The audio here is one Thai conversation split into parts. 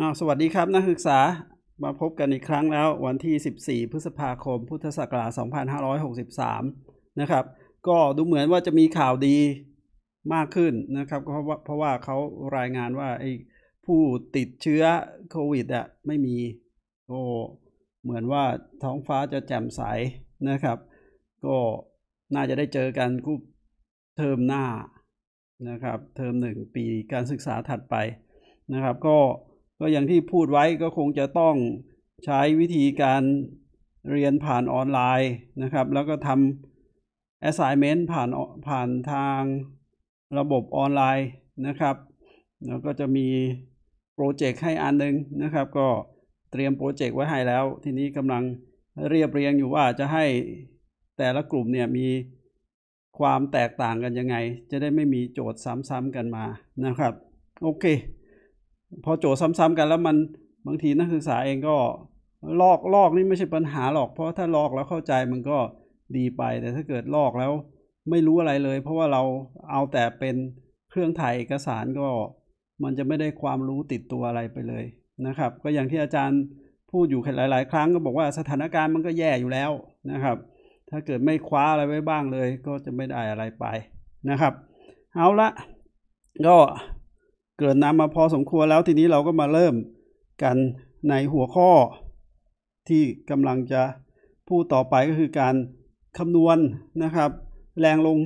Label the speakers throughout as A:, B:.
A: อาสวัสดีครับนักศึกษา มาพบกันอีกครั้งแล้ว วันที่ 14 พฤษภาคม พุทธศักราช2563นะครับ ก็ดูเหมือนว่าจะมีข่าวดีมากขึ้นนะครับเพราะว่าเพราะว่าเขารายงานว่าไอ้ผู้ติดเชื้อโควิดอะไม่มีก็เหมือนว่าท้องฟ้าจะแจ่มใสนะครับ ก็น่าจะได้เจอกันกูเทอมหน้านะครับ เทอมหนึ่งปีการศึกษาถัดไปนะครับ ก็ก็อย่างที่พูดไว้ก็คงจะต้องใช้วิธีการเรียนผ่านออนไลน์นะครับ แล้วก็ทำ assignment ผ่านผ่านทางระบบออนไลน์นะครับ แล้วก็จะมีโปรเจกต์ให้อันนึงนะครับ ก็เตรียมโปรเจกต์ไว้ให้แล้ว ทีนี้กำลังเรียบเรียงอยู่ว่าจะให้แต่ละกลุ่มเนี่ยมีความแตกต่างกันยังไง จะได้ไม่มีโจทย์ซ้ำๆกันมานะครับ โอเคพอโจทย์ซ้ำๆกันแล้วมันบางทีนักศึกษาเองก็ลอกลอกนี่ ไม่ใช่ปัญหาหรอก เพราะถ้าลอกแล้วเข้าใจมันก็ดีไป แต่ถ้าเกิดลอกแล้วไม่รู้อะไรเลย เพราะว่าเราเอาแต่เป็นเครื่องถ่ายเอกสารก็มันจะไม่ได้ความรู้ติดตัวอะไรไปเลยนะครับ ก็อย่างที่อาจารย์พูดอยู่หลายๆ ครั้งก็บอกว่าสถานการณ์มันก็แย่อยู่แล้วนะครับ ถ้าเกิดไม่คว้าอะไรไว้บ้างเลย ก็จะไม่ได้อะไรไปนะครับ เอาละก็เกิดนำมาพอสมควรแล้ว ทีนี้เราก็มาเริ่มกันในหัวข้อ ที่กำลังจะพูดต่อไปก็คือการคำนวณนะครับ แรงลง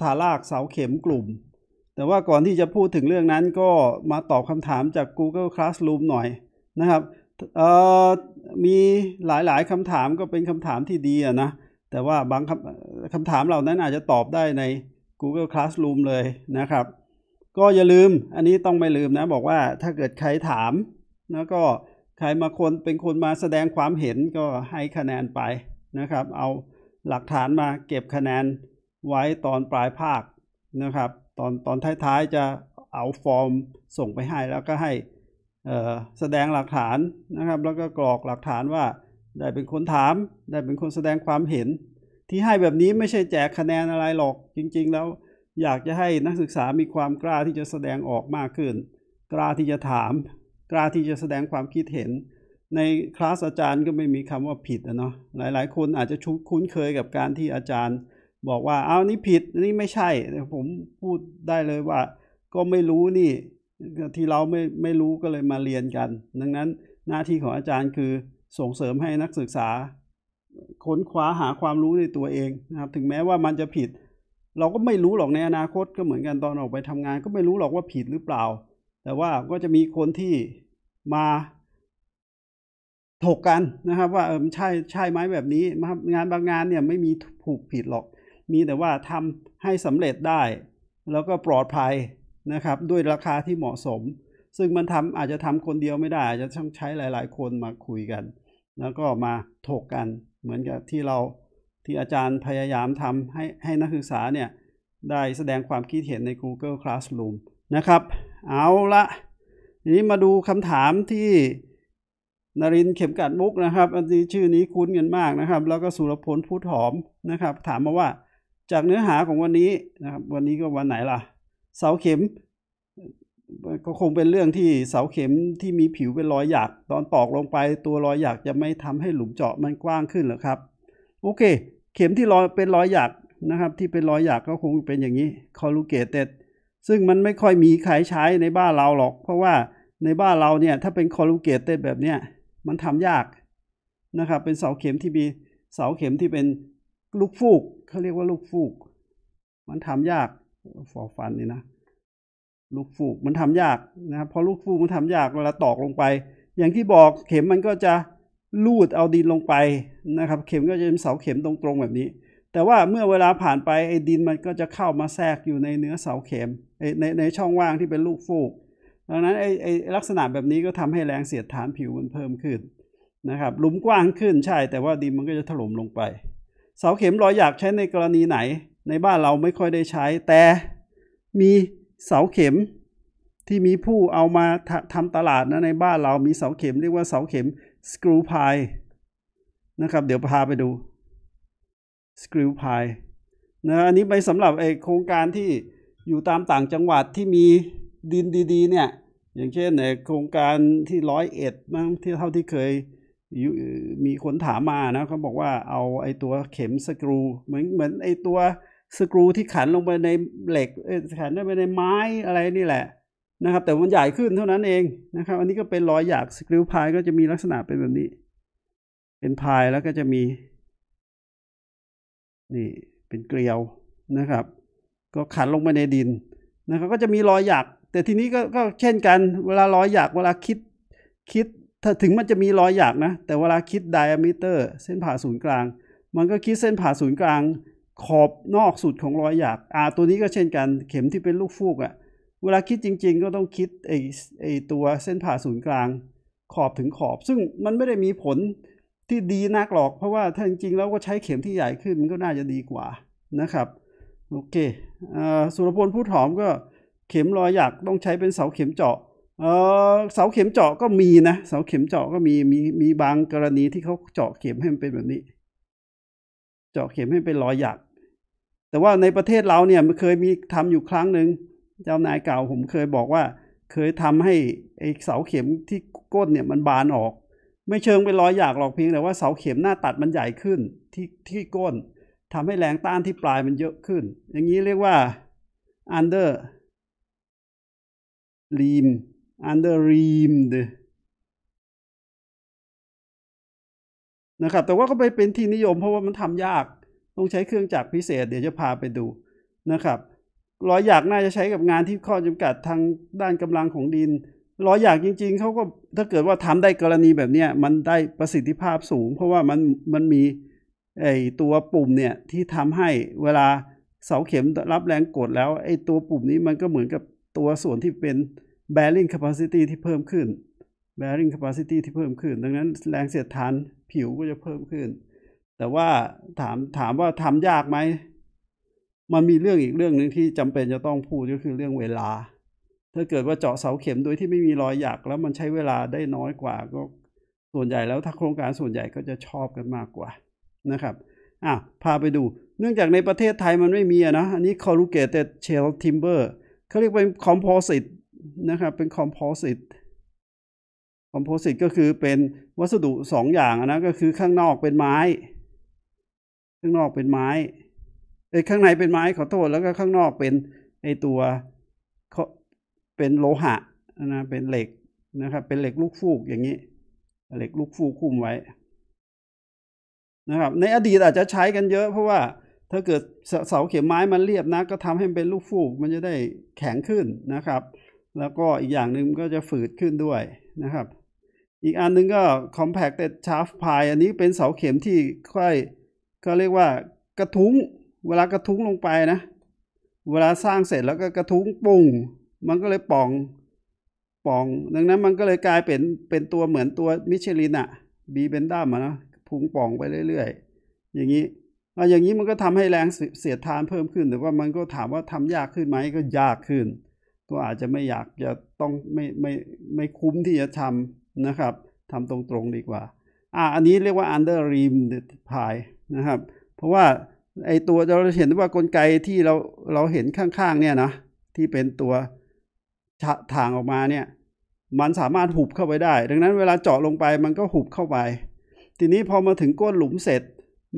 A: ฐานลากเสาเข็มกลุ่ม แต่ว่าก่อนที่จะพูดถึงเรื่องนั้นก็มาตอบคำถามจาก Google Classroom หน่อยนะครับมีหลายๆคำถามก็เป็นคำถามที่ดีนะ แต่ว่าบางคำคำถามเหล่านั้นอาจจะตอบได้ใน Google Classroom เลยนะครับก็อย่าลืม อันนี้ต้องไม่ลืมนะบอกว่าถ้าเกิดใครถามนะก็ใครมาคนเป็นคนมาแสดงความเห็นก็ให้คะแนนไปนะครับ เอาหลักฐานมาเก็บคะแนนไว้ตอนปลายภาคนะครับ ตอนตอนท้ายๆ จะเอาฟอร์มส่งไปให้แล้วก็ให้แสดงหลักฐานนะครับ แล้วก็กรอกหลักฐานว่าได้เป็นคนถาม ได้เป็นคนแสดงความเห็น ที่ให้แบบนี้ไม่ใช่แจกคะแนนอะไรหรอกจริง ๆแล้วอยากจะให้นักศึกษามีความกล้าที่จะแสดงออกมากขึ้น กล้าที่จะถาม กล้าที่จะแสดงความคิดเห็น ในคลาสอาจารย์ก็ไม่มีคำว่าผิดนะเนาะ หลาย ๆ คนอาจจะคุ้นเคยกับการที่อาจารย์บอกว่าเอานี่ผิดนี่ไม่ใช่ ผมพูดได้เลยว่า ก็ไม่รู้นี่ ที่เราไม่ไม่รู้ก็เลยมาเรียนกัน ดังนั้นหน้าที่ของอาจารย์คือส่งเสริมให้นักศึกษา ค้นคว้าหาความรู้ในตัวเองนะครับ ถึงแม้ว่ามันจะผิดเราก็ไม่รู้หรอกในอนาคตก็เหมือนกันตอนออกไปทำงาน ก็ไม่รู้หรอกว่าผิดหรือเปล่า แต่ว่าก็จะมีคนที่มาถกกันนะครับ ว่าเออใช่ใช่ไหมแบบนี้ งานบางงานเนี่ยไม่มีผูกผิดหรอก มีแต่ว่าทำให้สำเร็จได้ แล้วก็ปลอดภัยนะครับด้วยราคาที่เหมาะสม ซึ่งมันทำอาจจะทำคนเดียวไม่ได้ อาจจะต้องใช้หลาย ๆ คนมาคุยกัน แล้วก็มาถกกันเหมือนกับที่เราที่อาจารย์พยายามทำให้ให้นักศึกษาเนี่ยได้แสดงความคิดเห็นใน Google Classroom นะครับ เอาละทีนี้มาดูคำถามที่ นรินเข็มกัดมุกนะครับ อันนี้ชื่อนี้คุ้นกันมากนะครับ แล้วก็สุรพลพูดหอมนะครับ ถามมาว่าจากเนื้อหาของวันนี้นะครับ วันนี้ก็วันไหนล่ะ เสาเข็ม ก็คงเป็นเรื่องที่เสาเข็มที่มีผิวเป็นรอยหยัก ตอนตอกลงไปตัวรอยหยักจะไม่ทำให้หลุมเจาะมันกว้างขึ้นหรอครับโอเค เข็มที่รอยเป็นรอยหยักนะครับ ที่เป็นรอยหยักก็คงเป็นอย่างนี้ คอลูเกตเต็ดซึ่งมันไม่ค่อยมีขายใช้ในบ้านเราหรอก เพราะว่าในบ้านเราเนี่ย ถ้าเป็นคอลูเกตเต็ดแบบเนี้ยมันทำยากนะครับเป็นเสาเข็มที่มีเสาเข็มที่เป็นลูกฟูกเขาเรียกว่าลูกฟูก มันทำยากฟอฟันนี่นะลูกฟูกมันทำยากนะครับพอลูกฟูกมันทำยากเวลาตอกลงไป อย่างที่บอก เข็มมันก็จะลูดเอาดินลงไปนะครับเข็มก็จะเป็นเสาเข็มตรงๆแบบนี้ แต่ว่าเมื่อเวลาผ่านไปไอ้ดินมันก็จะเข้ามาแทรกอยู่ในเนื้อเสาเข็มในในช่องว่างที่เป็นลูกฟูกดังนั้นไอ้ไอ้ลักษณะแบบนี้ก็ทำให้แรงเสียดทานผิวมันเพิ่มขึ้นนะครับหลุมกว้างขึ้นใช่ แต่ว่าดินมันก็จะถล่มลงไป เสาเข็มรอยหยักใช้ในกรณีไหน ในบ้านเราไม่ค่อยได้ใช้ แต่มีเสาเข็มที่มีผู้เอามาทำตลาดนะในบ้านเรามีเสาเข็มเรียกว่าเสาเข็มสกรูพายนะครับ เดี๋ยวพาไปดูสกรูพายนะอันนี้ไปสำหรับไอโครงการที่อยู่ตามต่างจังหวัดที่มีดินดีๆ เนี่ย อย่างเช่นไอโครงการที่ร้อยเอ็ดมั้งที่เท่าที่เคยมีคนถามมานะเขาบอกว่าเอาไอตัวเข็มสกรูเหมือนเหมือนไอตัวสกรูที่ขันลงไปในเหล็กขันลงไปในไม้อะไรนี่แหละนะครับแต่มันใหญ่ขึ้นเท่านั้นเองนะครับอันนี้ก็เป็นรอยหยากสกริลพายก็จะมีลักษณะเป็นแบบนี้เป็นพายแล้วก็จะมี นี่เป็นเกลียวนะครับ ก็ขันลงไปในดินนะครับก็จะมีรอยหยากแต่ทีนี้ก็ก็เช่นกัน เวลารอยหยากเวลาคิดคิดถ้าถึงมันจะมีรอยหยากนะ แต่เวลาคิดไดอะมิเตอร์ เส้นผ่าศูนย์กลาง มันก็คิดเส้นผ่าศูนย์กลาง ขอบนอกสุดของรอยหยาก R ตัวนี้ก็เช่นกันเข็มที่เป็นลูกฟูกอะ่ะเวลาคิดจริงๆ ก็ต้องคิดไอ้ไอ้ตัวเส้นผ่าศูนย์กลาง ขอบถึงขอบ ซึ่งมันไม่ได้มีผลที่ดีนักหรอก เพราะว่าถ้าจริงๆแล้วก็ใช้เข็มที่ใหญ่ขึ้นมันก็น่าจะดีกว่านะครับ โอเคสุรพลพูดหอมก็เข็มรอยหยักต้องใช้เป็นเสาเข็มเจาะเเสาเข็มเจาะก็มีนะเสาเข็มเจาะก็มีมีมีบางกรณีที่เขาเจาะเข็มให้มันเป็นแบบนี้ เจาะเข็มให้เป็นรอยหยัก แต่ว่าในประเทศเราเนี่ยมันเคยมีทำอยู่ครั้งหนึ่งเจ้านายเก่าผมเคยบอกว่าเคยทำให้เสาเข็มที่ก้นเนี่ยมันบานออก ไม่เชิงไปร้อยอยากหรอกเพียงแต่ว่าเสาเข็มหน้าตัดมันใหญ่ขึ้นที่ที่ก้น ทำให้แรงต้านที่ปลายมันเยอะขึ้น
B: อย่างนี้เรียกว่า under ream under reamed
A: นะครับ แต่ว่าก็ไปเป็นที่นิยมเพราะว่ามันทำยาก ต้องใช้เครื่องจักรพิเศษเดี๋ยวจะพาไปดูนะครับร้อยอยากน่าจะใช้กับงานที่ข้อจำกัดทางด้านกำลังของดินร้อยอยากจริงๆเขาก็ถ้าเกิดว่าทำได้กรณีแบบเนี้ยมันได้ประสิทธิภาพสูงเพราะว่ามันมันมีไอตัวปุ่มเนี่ย ที่ทำให้เวลาเสาเข็มรับแรงกดแล้ว ไอตัวปุ่มนี้มันก็เหมือนกับตัวส่วนที่เป็น bearing capacity ที่เพิ่มขึ้น bearing capacity ที่เพิ่มขึ้น ดังนั้นแรงเสียดทานผิวก็จะเพิ่มขึ้น แต่ว่าถามถามว่าทำยากไหมมันมีเรื่องอีกเรื่องหนึ่งที่จำเป็นจะต้องพูดก็คือเรื่องเวลา ถ้าเกิดว่าเจาะเสาเข็มโดยที่ไม่มีรอยหยักแล้วมันใช้เวลาได้น้อยกว่า ก็ส่วนใหญ่แล้วถ้าโครงการส่วนใหญ่ก็จะชอบกันมากกว่านะครับ อ่ะพาไปดู เนื่องจากในประเทศไทยมันไม่มีนะอันนี้ corrugated shell timber เขาเรียกเป็น composite นะครับ เป็น composite composite ก็คือเป็นวัสดุสองอย่างนะก็คือข้างนอกเป็นไม้ ข้างนอกเป็นไม้ไอ้ข้างในเป็นไม้ขอโทษแล้วก็ข้างนอกเป็นไอ้ตัวเป็นโลหะนะเป็นเหล็กนะครับ เป็นเหล็กลูกฟูกอย่างนี้ เหล็กลูกฟูกคุ้มไว้นะครับ ในอดีตอาจจะใช้กันเยอะเพราะว่าถ้าเกิดเสาเข็มไม้มันเรียบนะก็ทำให้มันเป็นลูกฟูก มันจะได้แข็งขึ้นนะครับ แล้วก็อีกอย่างหนึ่งก็จะฝืดขึ้นด้วยนะครับ อีกอันนึงก็ compacted shaft pie อันนี้เป็นเสาเข็มที่ค่อยก็เรียกว่ากระทุ้งเวลากระทุ้งลงไปนะ เวลาสร้างเสร็จแล้วก็กระทุ้งปุ่งมันก็เลยป่อง ป่อง ดังนั้นมันก็เลยกลายเป็น เป็นตัวเหมือนตัวมิชลินอะบีเบนด้ามานะพุงป่องไปเรื่อยๆ อย่างนี้เอาอย่างนี้มันก็ทำให้แรงเสียดทานเพิ่มขึ้นแต่ว่ามันก็ถามว่าทำยากขึ้นไหมก็ยากขึ้นก็อาจจะไม่อยากจะต้องไม่ไม่ไม่คุ้มที่จะทำนะครับ ทำตรงๆดีกว่า อ่าอันนี้เรียกว่า under rim pie นะครับ เพราะว่าไอตัวเราเห็นว่ากลไกที่เราเราเห็นข้างๆเนี่ยนะ ที่เป็นตัวทางออกมาเนี่ย มันสามารถหุบเข้าไปได้ ดังนั้นเวลาเจาะลงไปมันก็หุบเข้าไป ทีนี้พอมาถึงก้นหลุมเสร็จ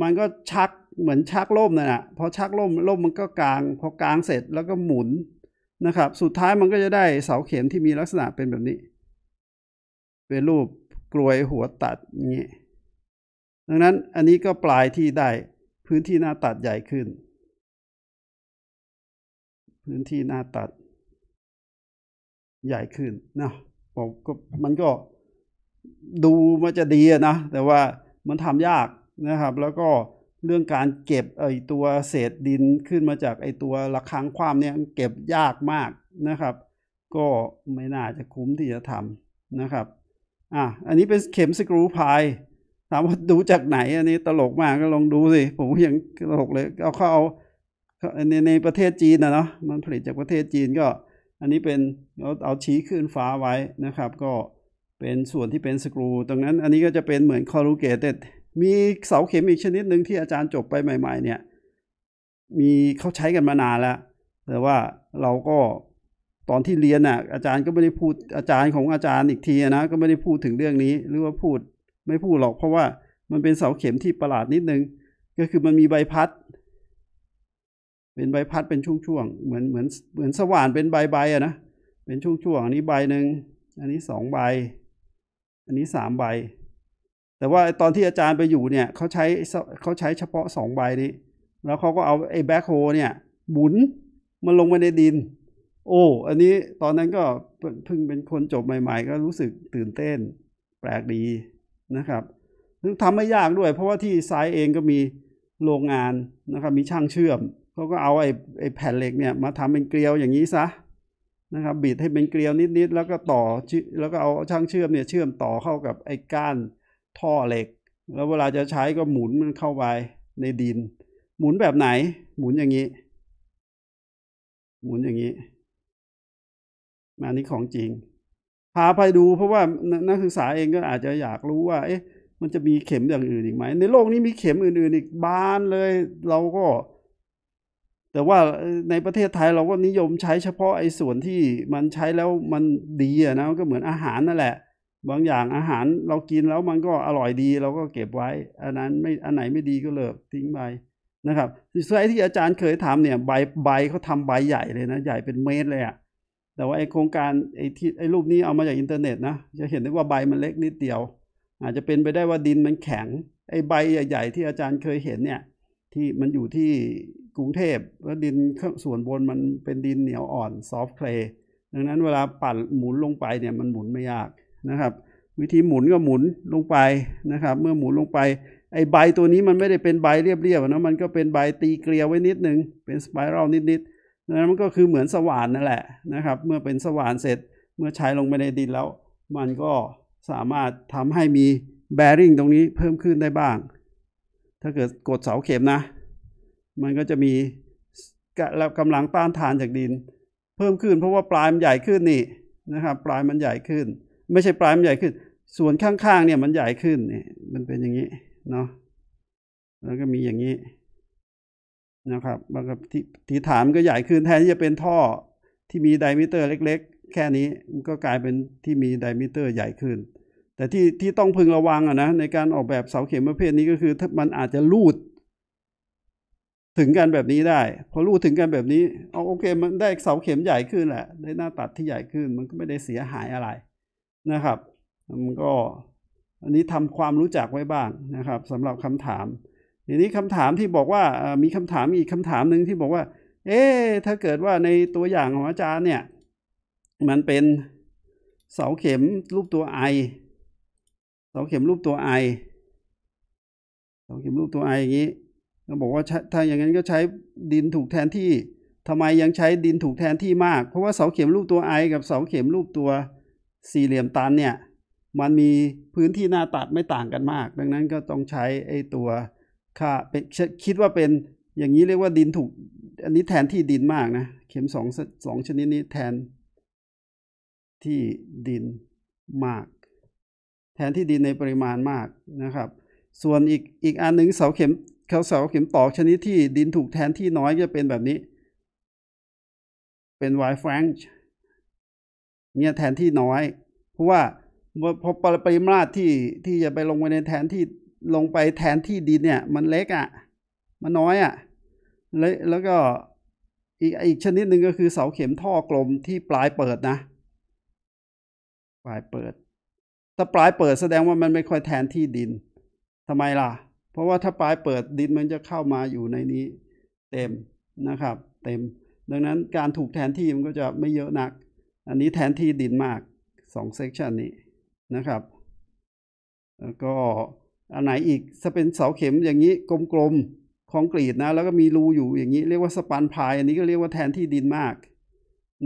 A: มันก็ชักเหมือนชักล่มนะ่นะพอชักล่มล่มมันก็กลางพอกลางเสร็จแล้วก็หมุนนะครับ สุดท้ายมันก็จะได้เสาเข็มที่มีลักษณะเป็นแบบนี้ เป็นรูปกลวยหัวตัดอย่างนี้ดังนั้นอันนี้ก็ปลายที่ได้พื้นที่หน้าตัดใหญ่ขึ้น พื้นที่หน้าตัด ใหญ่ขึ้นนะผมก็มันก็ดูมันจะดีนะ แต่ว่ามันทำยากนะครับ แล้วก็เรื่องการเก็บไอตัวเศษดินขึ้นมาจากไอตัวระคังความเนี่ยเก็บยากมากนะครับ ก็ไม่น่าจะคุ้มที่จะทำนะครับ อ่ะอันนี้เป็นเข็มสกรูพายถามว่าดูจากไหนอันนี้ตลกมากก็ลองดูสิผมยังตลกเลยเอาเข้าเอาในในประเทศจีนนะเนาะมันผลิตจากประเทศจีนก็ อันนี้เป็นเราเอาชี้ขึ้นฟ้าไว้นะครับ ก็เป็นส่วนที่เป็นสกรู ตรงนั้นอันนี้ก็จะเป็นเหมือนคอรูเกตมีเสาเข็มอีกชนิดหนึ่งที่อาจารย์จบไปใหม่ ๆ เนี่ยมีเขาใช้กันมานานแล้วแต่ว่าเราก็ตอนที่เรียนน่ะ อาจารย์ก็ไม่ได้พูดอาจารย์ของอาจารย์อีกทีนะก็ไม่ได้พูดถึงเรื่องนี้หรือว่าพูดไม่พูดหรอกเพราะว่ามันเป็นเสาเข็มที่ประหลาดนิดนึง ก็คือมันมีใบพัด เป็นใบพัดเป็นช่วงๆ เหมือนเหมือน เหมือนสว่านเป็นใบใบอะนะ เป็นช่วงๆ อันนี้ ใบหนึ่ง อันนี้สองใบ อันนี้สามใบ แต่ว่า ตอนที่อาจารย์ไปอยู่เนี่ยเขาใช้เขาใช้เฉพาะสองใบนี้ แล้วเขาก็เอาไอ้แบ็คโฮเนี่ยหมุนมันลงไปในดิน โอ้ อันนี้ตอนนั้นก็เพิ่งเป็นคนจบใหม่ ๆ ก็รู้สึกตื่นเต้น แปลกดีนะครับซึ่งทำไม่ยากด้วยเพราะว่าที่ไซเองก็มีโรงงานนะครับมีช่างเชื่อมเขาก็เอาไอ้ไอ้แผ่นเหล็กเนี่ย มาทำเป็นเกลียวอย่างนี้ซะนะครับบีดให้เป็นเกลียวนิดๆแล้วก็ต่อ แล้วก็เอาช่างเชื่อมเนี่ย เชื่อมต่อเข้ากับไอ้ก้านท่อเหล็ก แล้วเวลาจะใช้ก็หมุนมันเข้าไปในดิน หมุนแบบไหน หมุนอย่างนี้ หมุนอย่างนี้ มานี้ของจริงพาไปดูเพราะว่านักศึกษาเองก็อาจจะอยากรู้ว่าเอ๊ะ มันจะมีเข็มอย่างอื่นอีกไหม ในโลกนี้มีเข็มอื่นๆอีกบานเลย เราก็ แต่ว่าในประเทศไทยเราก็นิยมใช้เฉพาะไอ้ส่วนที่มันใช้แล้วมันดีอะนะ ก็เหมือนอาหารนั่นแหละ บางอย่างอาหารเรากินแล้วมันก็อร่อยดี เราก็เก็บไว้ อันนั้นไม่อันไหนไม่ดีก็เลิกทิ้งไปนะครับสุดที่อาจารย์เคยทำเนี่ยใบใบเขาทำใบใหญ่เลยนะ ใหญ่เป็นเมตรเลยอะแต่ว่าไอโครงการไอที่ไอรูปนี้เอามาจากอินเทอร์เน็ตนะจะเห็นได้ว่าใบมันเล็กนิดเดียว อาจจะเป็นไปได้ว่าดินมันแข็งไอใบใหญ่ๆที่อาจารย์เคยเห็นเนี่ยที่มันอยู่ที่กรุงเทพแล้วดินส่วนบนมันเป็นดินเหนียวอ่อนซอฟต์เคลย์ดังนั้นเวลาปั่นหมุนลงไปเนี่ยมันหมุนไม่ยากนะครับวิธีหมุนก็หมุนลงไปนะครับเมื่อหมุนลงไปไอใบตัวนี้มันไม่ได้เป็นใบเรียบๆนะมันก็เป็นใบตีเกลียวไว้นิดนึง เป็นสไปรัลนิดนั้นมันก็คือเหมือนสว่านนั่นแหละนะครับ เมื่อเป็นสว่านเสร็จเมื่อใช้ลงไปในดินแล้ว มันก็สามารถทำให้มีแบริ่งตรงนี้ เพิ่มขึ้นได้บ้าง ถ้าเกิดกดเสาเข็มนะ มันก็จะมีกำลังต้านทานจากดิน เพิ่มขึ้นเพราะว่าปลายมันใหญ่ขึ้นนี่นะครับปลายมันใหญ่ขึ้น ไม่ใช่ปลายมันใหญ่ขึ้น ส่วนข้างๆเนี่ยมันใหญ่ขึ้นนี่มันเป็นอย่างนี้เนาะแล้วก็มีอย่างนี้นะครับบางกับที่ฐานก็ใหญ่ขึ้นแทนที่จะเป็นท่อที่มีไดมิเตอร์เล็ก ๆ แค่นี้มันก็กลายเป็นที่มีไดมิเตอร์ใหญ่ขึ้น แต่ที่ที่ต้องพึงระวังอะนะในการออกแบบเสาเข็มประเภทนี้ก็คือมันอาจจะลูด ถึงกันแบบนี้ได้ พอลูดถึงกันแบบนี้เอาโอเคมันได้เสาเข็มใหญ่ขึ้นแหละได้หน้าตัดที่ใหญ่ขึ้น มันก็ไม่ได้เสียหายอะไรนะครับ มันก็อันนี้ทำความรู้จักไว้บ้างนะครับ สำหรับคำถามทีนี้คำถามที่บอกว่ามีคำถามอีกคำถามหนึ่งที่บอกว่า เอ๊ถ้าเกิดว่าในตัวอย่างของอาจารย์เนี่ย มันเป็นเสาเข็มรูปตัวไอ เสาเข็มรูปตัวไอ เสาเข็มรูปตัวไออย่างนี้เราบอกว่าถ้าอย่างนั้นก็ใช้ดินถูกแทนที่ ทำไมยังใช้ดินถูกแทนที่มาก เพราะว่าเสาเข็มรูปตัวไอกับ เสาเข็มรูปตัวสี่เหลี่ยมตันเนี่ย มันมีพื้นที่หน้าตัดไม่ต่างกันมาก ดังนั้นก็ต้องใช้ไอ้ตัวค่าเป็นคิดว่าเป็นอย่างนี้เรียกว่าดินถูก อันนี้แทนที่ดินมากนะเข็มสองสองชนิดนี้แทน ที่ดินมากแทนที่ดินในปริมาณมากนะครับ ส่วนอีกอีกอันหนึ่งเสาเข็ม เขาเสาเข็มตอกชนิดที่ดินถูกแทนที่น้อยจะเป็นแบบนี้ เป็นไวฟรังเนี่ยแทนที่น้อยเพราะว่าพอปริมาตรที่ที่จะไปลงไปในแทนที่ลงไปแทนที่ดินเนี่ยมันเล็กอะ่ะมันน้อยอะ่ะแล้วก็อีกอีกชนิดหนึ่งก็คือเสาเข็มท่อกลมที่ปลายเปิดนะ ปลายเปิด ถ้าปลายเปิดแสดงว่ามันไม่ค่อยแทนที่ดินทำไมล่ะ เพราะว่าถ้าปลายเปิดดินมันจะเข้ามาอยู่ในนี้เต็มนะครับ เต็ม ดังนั้นการถูกแทนที่มันก็จะไม่เยอะนัก อันนี้แทนที่ดินมากสองเซกชันนี้นะครับ แล้วก็อันไหนอีกถ้าเป็นเสาเข็มอย่างนี้กลมๆคอนกรีตนะ แล้วก็มีรูอยู่อย่างนี้เรียกว่าสปันพายอันนี้ก็เรียกว่าแทนที่ดินมาก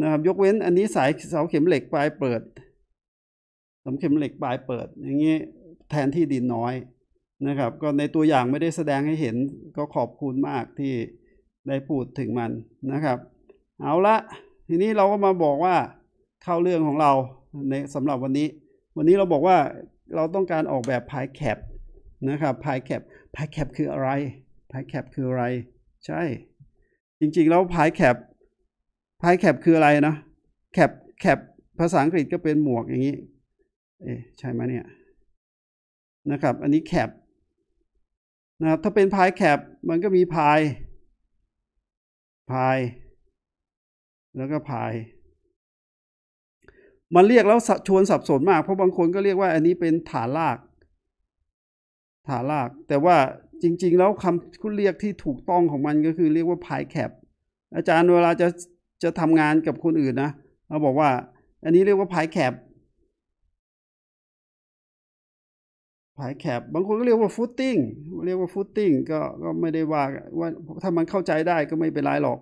A: นะครับยกเว้นอันนี้สายเสาเข็มเหล็กปลายเปิดเสาเข็มเหล็กปลายเปิด อย่างนี้แทนที่ดินน้อยนะครับ ก็ในตัวอย่างไม่ได้แสดงให้เห็นก็ขอบคุณมากที่ได้พูดถึงมันนะครับ เอาละทีนี้เราก็มาบอกว่าเข้าเรื่องของเราในสำหรับวันนี้ วันนี้เราบอกว่าเราต้องการออกแบบพายแคปนะครับ pie cap pie cap คืออะไร pie cap คืออะไรใช่ จริงๆแล้ว pie cap pie cap คืออะไรนะ cap cap ภาษาอังกฤษก็เป็นหมวกอย่างนี้ เอ๊ใช่ไหมเนี่ยนะครับ อันนี้ cap นะครับถ้าเป็น pie cap มันก็มี pie pie แล้วก็ pie มันเรียกแล้วชวนสับสนมาก เพราะบางคนก็เรียกว่าอันนี้เป็นฐานลากฐานากแต่ว่าจริงๆแล้วคำคุณเรียกที่ถูกต้องของมันก็คือเรียกว่าพายแคปอาจารย์เวลาจะจะทำงานกับคนอื่นนะเราบอกว่าอันนี้เรียกว่าพายแคปพายแคปบางคนก็เรียกว่าฟุตติ้งเรียกว่าฟุตติ้งก็ก็ไม่ได้ว่าว่าถ้ามันเข้าใจได้ก็ไม่เป็นไรหรอก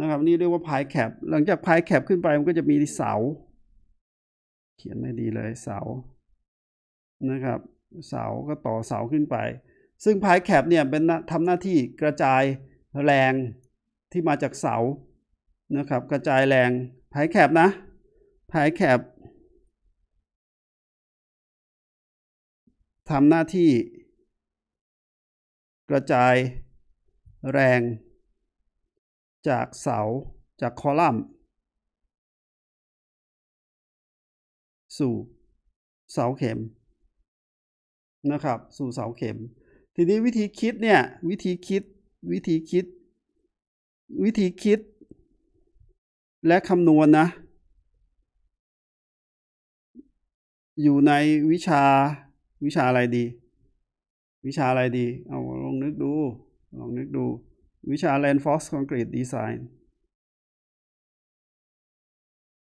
A: นะครับนี่เรียกว่าพายแคปหลังจากพายแคปขึ้นไปมันก็จะมีเสาเขียนไม่ดีเลยเสานะครับเสาก็ต่อเสาขึ้นไป ซึ่งพายแคปเนี่ยเป็นทำหน้าที่กระจายแรงที่มาจากเสานะครับ กระจายแรงพายแคปนะพายแคป
B: ทำหน้าที่ กระจาย แรง จากเสาจากคอลัมน์ สู่ เสาเข็มนะครับสู่เสาเข็ม
A: ทีนี้วิธีคิดเนี่ย วิธีคิดวิธีคิด วิธีคิด และคำนวณนนะ อยู่ในวิชาวิชาอะไรดี วิชาอะไรดี เอาลองนึกดู ลองนึกดู วิชา Landforce Concrete Design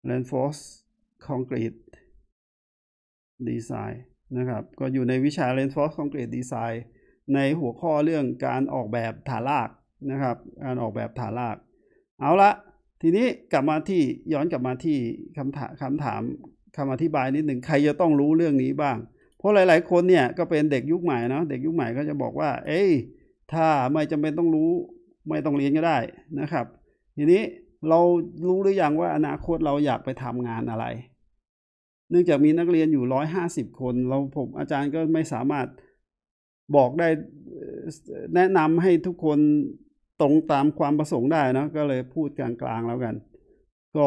B: Landforce Concrete Design นะครับก็อยู่ในวิชา Reinforced Concrete Design
A: ในหัวข้อเรื่องการออกแบบฐานรากนะครับการออกแบบฐานราก เอาละ ทีนี้กลับมาที่ย้อนกลับมาที่คำถามคำถามคำอธิบายนิดหนึ่งใครจะต้องรู้เรื่องนี้บ้าง เพราะหลาย ๆคนเนี่ยก็เป็นเด็กยุคใหม่เนาะเด็กยุคใหม่ก็จะบอกว่าเอ้ยถ้าไม่จำเป็นต้องรู้ไม่ต้องเรียนก็ได้นะครับ ทีนี้เรารู้หรือยังว่าอนาคตเราอยากไปทำงานอะไรเนื่องจากมีนักเรียนอยู่ร้อยห้าสิบคนเราผมอาจารย์ก็ไม่สามารถบอกได้แนะนำให้ทุกคนตรงตามความประสงค์ได้นะก็เลยพูดกลางๆแล้วกัน ก็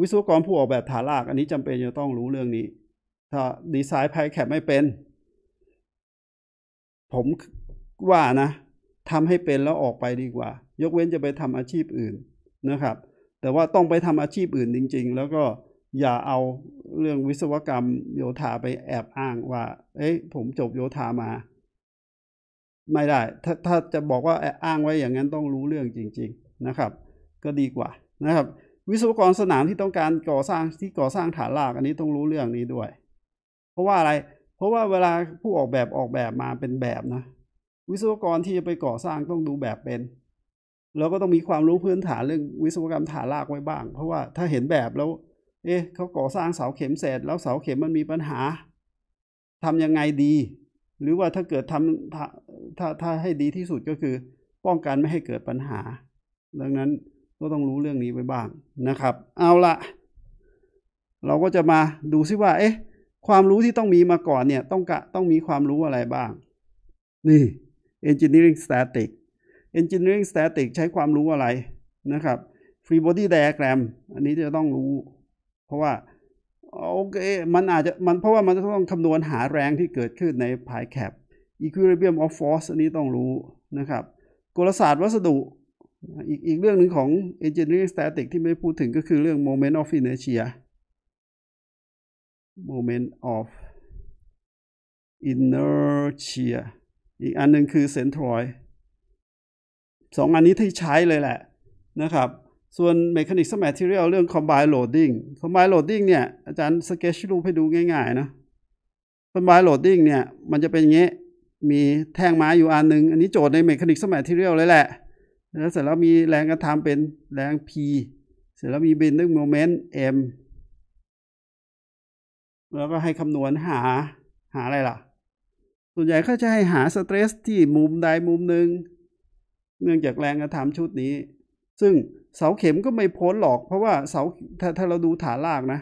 A: วิศวกรผู้ออกแบบฐานรากอันนี้จำเป็นจะต้องรู้เรื่องนี้ ถ้าดีไซน์ายแคปไม่เป็น ผมว่านะทำให้เป็นแล้วออกไปดีกว่า ยกเว้นจะไปทำอาชีพอื่นนะครับ แต่ว่าต้องไปทำอาชีพอื่นจริง ๆ แล้วก็อย่าเอาเรื่องวิศวกรรม โยธาไปแอบอ้างว่า เอ้ย ผมจบโยธามา ไม่ได้ ถ้าถ้าจะบอกว่าแอ้างไว้อย่างนั้นต้องรู้เรื่องจริง ๆนะครับ ก็ดีกว่านะครับ วิศวกรสนามที่ต้องการก่อสร้างที่ก่อสร้างฐานรากอันนี้ต้องรู้เรื่องนี้ด้วย เพราะว่าอะไร เพราะว่าเวลาผู้ออกแบบออกแบบมาเป็นแบบนะวิศวกรที่จะไปก่อสร้างต้องดูแบบเป็น แล้วก็ต้องมีความรู้พื้นฐานเรื่องวิศวกรรมฐานรากไว้บ้าง เพราะว่าถ้าเห็นแบบแล้วเอ๊ะเขาก่อสร้างเสาเข็มเสร็จแล้วเสาเข็มมันมีปัญหาทํำยังไงดี หรือว่าถ้าเกิดทำถ้าถ้าถ้าให้ดีที่สุดก็คือ ป้องกันไม่ให้เกิดปัญหา ดังนั้นก็ต้องรู้เรื่องนี้ไว้บ้างนะครับ เอาละ เราก็จะมาดูซิว่า เอ๊ะ ความรู้ที่ต้องมีมาก่อนเนี่ย ต้องกะต้องมีความรู้อะไรบ้าง นี่ engineering static engineering static ใช้ความรู้อะไรนะครับ free body diagram อันนี้จะต้องรู้เพราะว่าโอเคมันอาจจะมันเพราะว่ามันจะต้องคำนวณหาแรงที่เกิดขึ้นในพายแคปอีค i l เ b ียมออฟฟอ r c e อันนี้ต้องรู้นะครับ กลศาสตร์วัสดุ อีกอีกเรื่องหนึ่งของเอนจิเนียร์สแตติกที่ไม่พูดถึงก็คือเรื่องโมเมนต์ออฟอินเนอร์เชียโมเมนต์ออีกอันหนึ่งคือเซนทรอยสองอันนี้ที่ใช้เลยแหละนะครับส่วน Mechanics Material เรื่อง Combined Loading Combined Loading เนี่ยอาจารย์สเกจรูปให้ดูง่ายๆนะ Combined Loading เนี่ย มันจะเป็นอย่างงี้ มีแท่งไม้อยู่อันนึง อันนี้โจทย์ใน Mechanics Material เลยแหละ แล้วเสร็จแล้วมีแรงกระทำเป็นแรง P เสร็จแล้วมี Bending Moment M แล้วก็ให้คำนวณหาหาอะไรล่ะส่วนใหญ่ก็จะให้หาสเตรสที่มุมใดมุมหนึ่งเนื่องจากแรงกระทำชุดนี้ ซึ่งเสาเข็มก็ไม่พ้นหรอกเพราะว่าเสาถ้าถ้าเราดูฐานลากนะ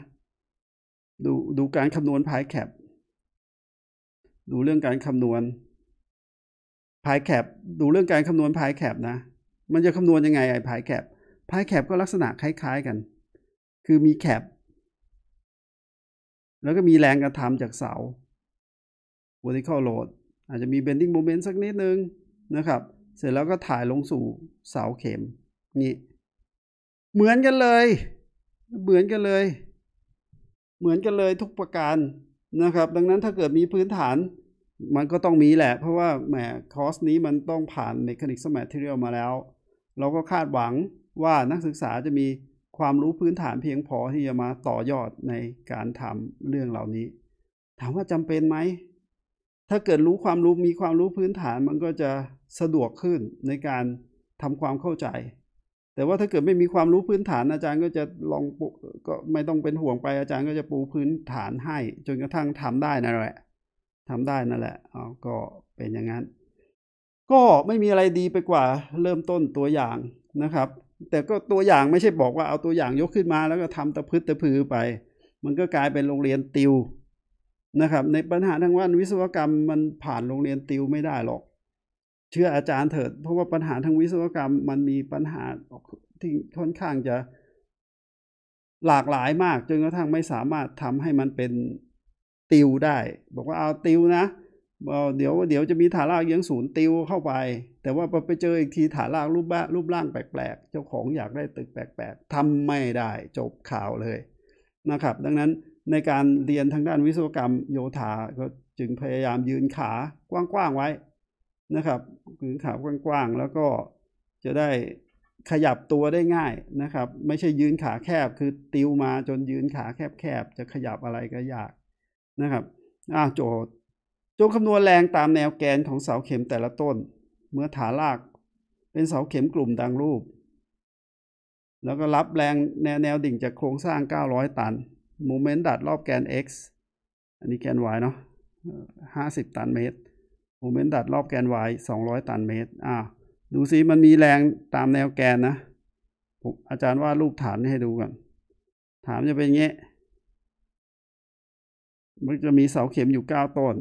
A: ดูดูการคำนวณพายแคปดูเรื่องการคำนวณพายแคปดูเรื่องการคำนวณพายแคปนะ มันจะคำนวณยังไงไอ้พายแคปพายแคปก็ลักษณะคล้ายๆกัน คือมีแคปแล้วก็มีแรงกระทำจากเสา vertical load อาจจะมี bending moment สักนิดนึงนะครับ เสร็จแล้วก็ถ่ายลงสู่เสาเข็ม นี่เหมือนกันเลย เหมือนกันเลย เหมือนกันเลยทุกประการนะครับ ดังนั้นถ้าเกิดมีพื้นฐาน มันก็ต้องมีแหละ เพราะว่าแหมคอร์สนี้มันต้องผ่านเมคานิกสมัยทเรียลมาแล้ว เราก็คาดหวังว่านักศึกษาจะมีความรู้พื้นฐานเพียงพอที่จะมาต่อยอดในการทำเรื่องเหล่านี้ ถามว่าจำเป็นไหม ถ้าเกิดรู้ความรู้มีความรู้พื้นฐานมันก็จะสะดวกขึ้นในการทำความเข้าใจแต่ว่าถ้าเกิดไม่มีความรู้พื้นฐานอาจารย์ก็จะลองปูก็ไม่ต้องเป็นห่วงไปอาจารย์ก็จะปูพื้นฐานให้ จนกระทั่งทำได้นั่นแหละ ทำได้นั่นแหละเอาก็เป็นอย่างนั้น ก็ไม่มีอะไรดีไปกว่า เริ่มต้นตัวอย่างนะครับ แต่ก็ตัวอย่างไม่ใช่บอกว่าเอาตัวอย่างยกขึ้นมา แล้วก็ทำตะพืดตะพือไป มันก็กลายเป็นโรงเรียนติวนะครับ ในปัญหาทางว่านวิศวกรรมมันผ่านโรงเรียนติวไม่ได้หรอกเชื่ออาจารย์เถิดเพราะว่าปัญหาทางวิศวกรรมมันมีปัญหาที่ค่อนข้างจะหลากหลายมากจนกระทั่งไม่สามารถทำให้มันเป็นติวได้ บอกว่าเอาติวนะเดี๋ยวเดี๋ยวจะมีฐานรากเยื้องศูนย์ติวเข้าไป แต่ว่าไปเจออีกทีฐานรากรูปบ้ารูปร่างแปลกๆเจ้าของอยากได้ตึกแปลกๆทำไม่ได้ จบข่าวเลยนะครับ ดังนั้นในการเรียนทางด้านวิศวกรรม โยธาก็จึงพยายามยืนขากว้างๆไว้นะครับรือขากว้างๆ แล้วก็จะได้ขยับตัวได้ง่ายนะครับ ไม่ใช่ยืนขาแคบคือติวมาจนยืนขาแคบๆ จะขยับอะไรก็ยากนะครับอ่าโจทย์จงคำนวณแรงตามแนวแกนของเสาเข็มแต่ละต้น เมื่อฐานรากเป็นเสาเข็มกลุ่มดังรูป แล้วก็รับแรงแนวแนวดิ่งจากโครงสร้าง 900 ตันโมเมนต์ดัดรอบแกน x อันนี้แกน y เนาะ50 ตันเมตรโมเมนต์ดัดรอบแกน y 200 ตันเมตร อ่า ดูซิมันมีแรงตามแนวแกนนะผมอาจารย์วาดรูปฐานให้ดูก่อนฐานจะเป็นเงี้ยมันจะมีเสาเข็มอยู่ 9 ต้น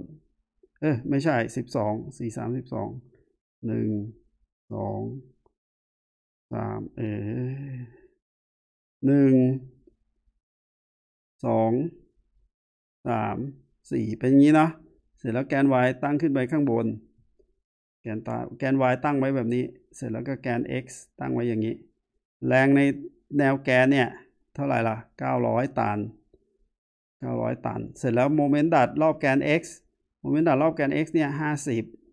A: เออไม่ใช่ 12 4 3 12
B: 1 2 3เอหนึ่ง สอง
A: สาม สี่เป็นอย่างนี้นะสร็จแล้วแกน y ตั้งขึ้นไปข้างบน แกนตาแกน y ตั้งไว้แบบนี้ เสร็จแล้วก็แกน x ตั้งไว้อย่างนี้ แรงในแนวแกนเนี่ยเท่าไหร่ล่ะ 900 ตัน 900 ตัน เสร็จแล้วโมเมนต์ดัดรอบแกน x โมเมนต์ดัดรอบแกน x เนี่ย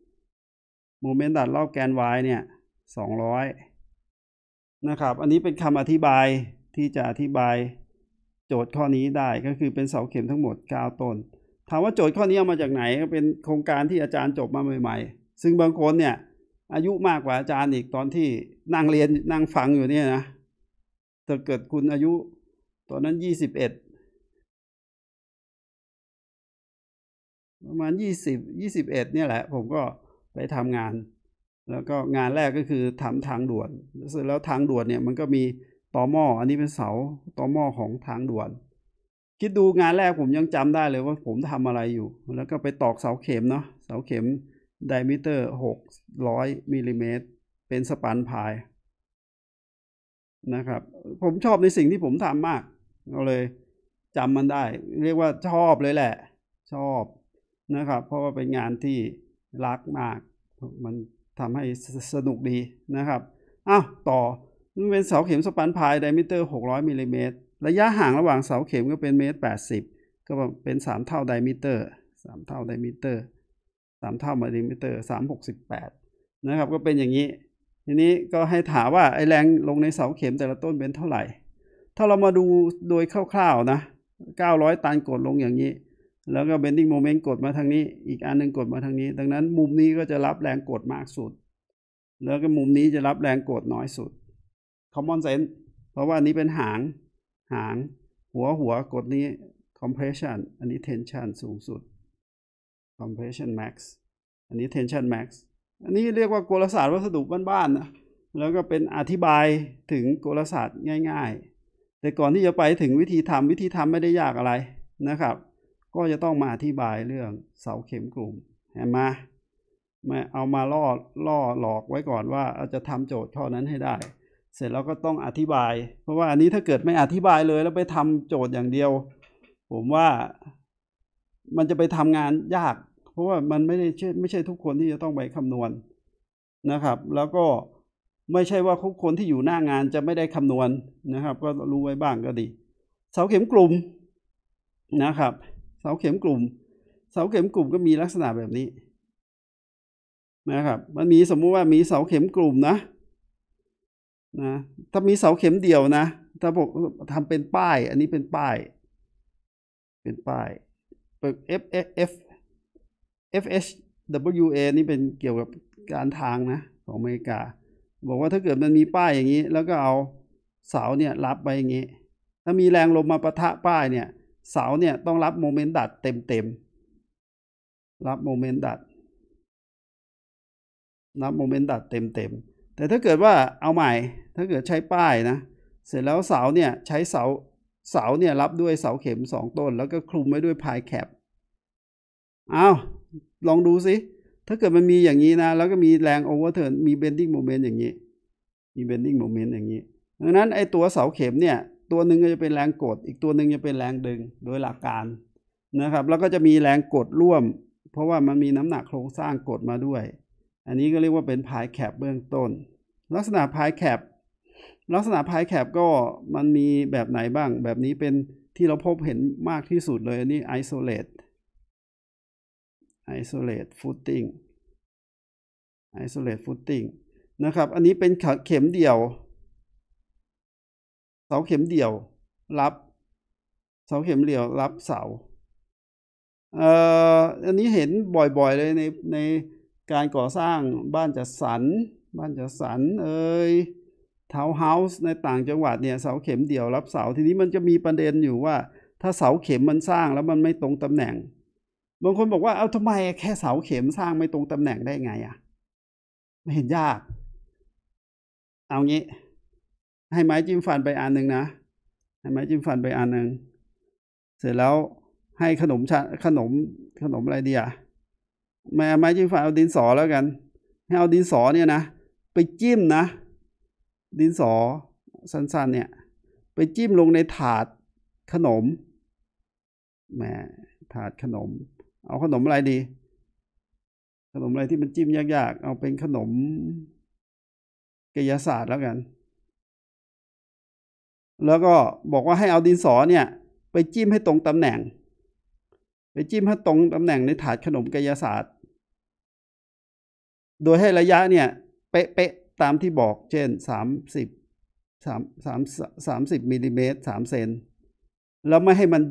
A: 50 โมเมนต์ดัดรอบแกน y เนี่ย 200 นะครับ อันนี้เป็นคำอธิบายที่จะอธิบายโจทย์ข้อนี้ได้ ก็คือเป็นเสาเข็มทั้งหมด 9 ต้นถามว่าโจทย์ข้อนี้เอามาจากไหนก็เป็นโครงการที่อาจารย์จบมาใหม่ ๆ ซึ่งบางคนเนี่ย อายุมากกว่าอาจารย์อีกตอนที่นั่งเรียนนั่งฟังอยู่เนี่ยนะ
B: ถ้าเกิดคุณอายุตอนนั้นยี่สิบเอ็ดประมาณยี่สิบยี่สิบเอ็ดเนี่ยแหละ ผมก็ไปท
A: ำงาน แล้วก็งานแรกก็คือทำทางด่วนแล้วทางด่วนเนี่ย มันก็มีต่อหม้ออันนี้เป็นเสาต่อหม้อของทางด่วนคิดดูงานแรกผมยังจำได้เลยว่าผมทำอะไรอยู่ แล้วก็ไปตอกเสาเข็มเนาะ เสาเข็มไดมิเตอร์หกร้อยมิลิเมตร เป็นสปันพายนะครับ ผมชอบในสิ่งที่ผมทำมากเเลยจำมันได้ เรียกว่าชอบเลยแหละ ชอบนะครับ เพราะว่าเป็นงานที่รักมาก มันทำให้สนุกดีนะครับอ้าวต่อมันเป็นเสาเข็มสปันพายไดมิเตอร์หกร้อยมิลิเมตรระยะห่างระหว่างเสาเข็มก็เป็นเมตรแปดสิบ ก็เป็นสามเท่าไดมิเตอร์ สามเท่าไดมิเตอร์สามเท่าไดมิเตอร์สามหกสิบแปดนะครับ ก็เป็นอย่างนี้ ทีนี้ก็ให้ถามว่าไอแรงลงในเสาเข็มแต่ละต้นเป็นเท่าไหร่ ถ้าเรามาดูโดยคร่าวๆนะ เก้าร้อยตันกดลงอย่างนี้ แล้วก็เบนดิ้งโมเมนต์กดมาทางนี้ อีกอันนึงกดมาทางนี้ ดังนั้นมุมนี้ก็จะรับแรงกดมากสุด แล้วก็มุมนี้จะรับแรงกดน้อยสุดคอมมอนเซนต์เพราะว่านี้เป็นหางหางหัวหัวกดนี้ compression อันนี้ tension สูงสุด compression max อันนี้ tension max อันนี้เรียกว่ากลศาสตร์วัสดุบ้านๆนะแล้วก็เป็นอธิบายถึงกลศาสตร์ง่ายๆ แต่ก่อนที่จะไปถึงวิธีทำวิธีทำไม่ได้ยากอะไรนะครับ ก็จะต้องมาอธิบายเรื่องเสาเข็มกลุ่มเห็นไหมมา เอามาล่อล่อหลอกไว้ก่อนว่าจะทำโจทย์ข้อนั้นให้ได้เสร็จแล้วก็ต้องอธิบายเพราะว่าอันนี้ถ้าเกิดไม่อธิบายเลย แล้วไปทำโจทย์อย่างเดียว ผมว่ามันจะไปทำงานยาก เพราะว่ามันไม่ได้ไม่ใช่ทุกคนที่จะต้อง ไปคำนวณนะครับ แล้วก็ไม่ใช่ว่าทุกคนที่อยู่หน้างานจะไม่ได้คำนวณนะครับ ก็รู้ไว้บ้างก็ดี เสาเข็มกลุ่มนะครับ เสาเข็มกลุ่ม เสาเข็มกลุ่มก็มีลักษณะแบบนี้นะครับมันมีสมมุติว่ามีเสาเข็มกลุ่มนะนะถ้ามีเสาเข็มเดียวนะ ถ้าบอกทำเป็นป้าย อันนี้เป็นป้าย เป็นป้ายปิด F F F H W A นี่เป็นเกี่ยวกับการทางนะ ของอเมริกา บอกว่าถ้าเกิดมันมีป้ายอย่างนี้ แล้วก็เอาเสาเนี่ยรับไปอย่างนี้ ถ้ามีแรงลมมาประทะป้ายเนี่ย เสาเนี่ย ต้องรับโมเมนต์ดัดเต็มเต็มรับโมเมนต์ดัด รับโมเมนต์ดัด เต็มเต็มแต่ถ้าเกิดว่าเอาใหม่ถ้าเกิดใช้ป้ายนะ เสร็จแล้วเสาเนี่ยใช้เสาเสาเนี่ยรับด้วยเสาเข็ม2ต้น แล้วก็คลุมไว้ด้วยพายแคปเอาลองดูสิ ถ้าเกิดมันมีอย่างนี้นะ แล้วก็มีแรงโอเวอร์เทิร์นมีเบนดิ้งโมเมนต์อย่างนี้ มีเบนดิ้งโมเมนต์อย่างนี้ดังนั้นไอตัวเสาเข็มเนี่ย ตัวหนึ่งจะเป็นแรงกด อีกตัวหนึ่งจะเป็นแรงดึงโดยหลักการ นะครับ แล้วก็จะมีแรงกดร่วม เพราะว่ามันมีน้ำหนักโครงสร้างกดมาด้วย อันนี้ก็เรียกว่าเป็นพายแคปเบื้องต้นลักษณะพายแคบลักษณะพายแคบก็มันมีแบบไหนบ้างแบบนี้เป็นที่เราพบเห็นมากที่สุดเลย อันนี้ isolate isolate footing isolate footing นะครับ อันนี้เป็นเข็มเดี่ยว เสาเข็มเดี่ยว รับเสาเข็มเดี่ยว รับเสาเอ่ออันนี้เห็นบ่อยๆ เลยในในการก่อสร้างบ้านจัดสรรบ้านจัดสรรเอ้ยทาวน์เฮาส์ในต่างจังหวัดเนี่ย เสาเข็มเดี่ยวรับเสาทีนี้มันจะมีประเด็นอยู่ว่าถ้าเสาเข็มมันสร้างแล้วมันไม่ตรงตำแหน่งบางคนบอกว่าเอาทำไมแค่เสาเข็มสร้างไม่ตรงตำแหน่งได้ไงอะ่ะ ไม่เห็นยาก เอางี้ ให้ไม้จิ้มฟันไปอันหนึ่งนะให้ไม้จิ้มฟันไปอันหนึ่งเสร็จแล้วให้ขนมชาขนมขนมอะไรดีอะ่ะไม่เอาไม้จิ้มฟันเอาดินสอแล้วกันให้เอาดินสอเนี่ยนะไปจิ้มนะดินสอ สั้นๆ เนี่ยไปจิ้มลงในถาดขนมแหมถาดขนม เอาขนมอะไรดี ขนมอะไรที่มันจิ้มยากๆเอาเป็นขนมกายศาสตร์แล้วกัน แล้วก็บอกว่าให้เอาดินสอเนี่ย ไปจิ้มให้ตรงตำแหน่ง ไปจิ้มให้ตรงตำแหน่งในถาดขนมกายศาสตร์ โดยให้ระยะเนี่ยเป๊ะๆตามที่บอกเช่น30 3 3 30มิลิเมตร3เซนแล้วไม่ให้มัน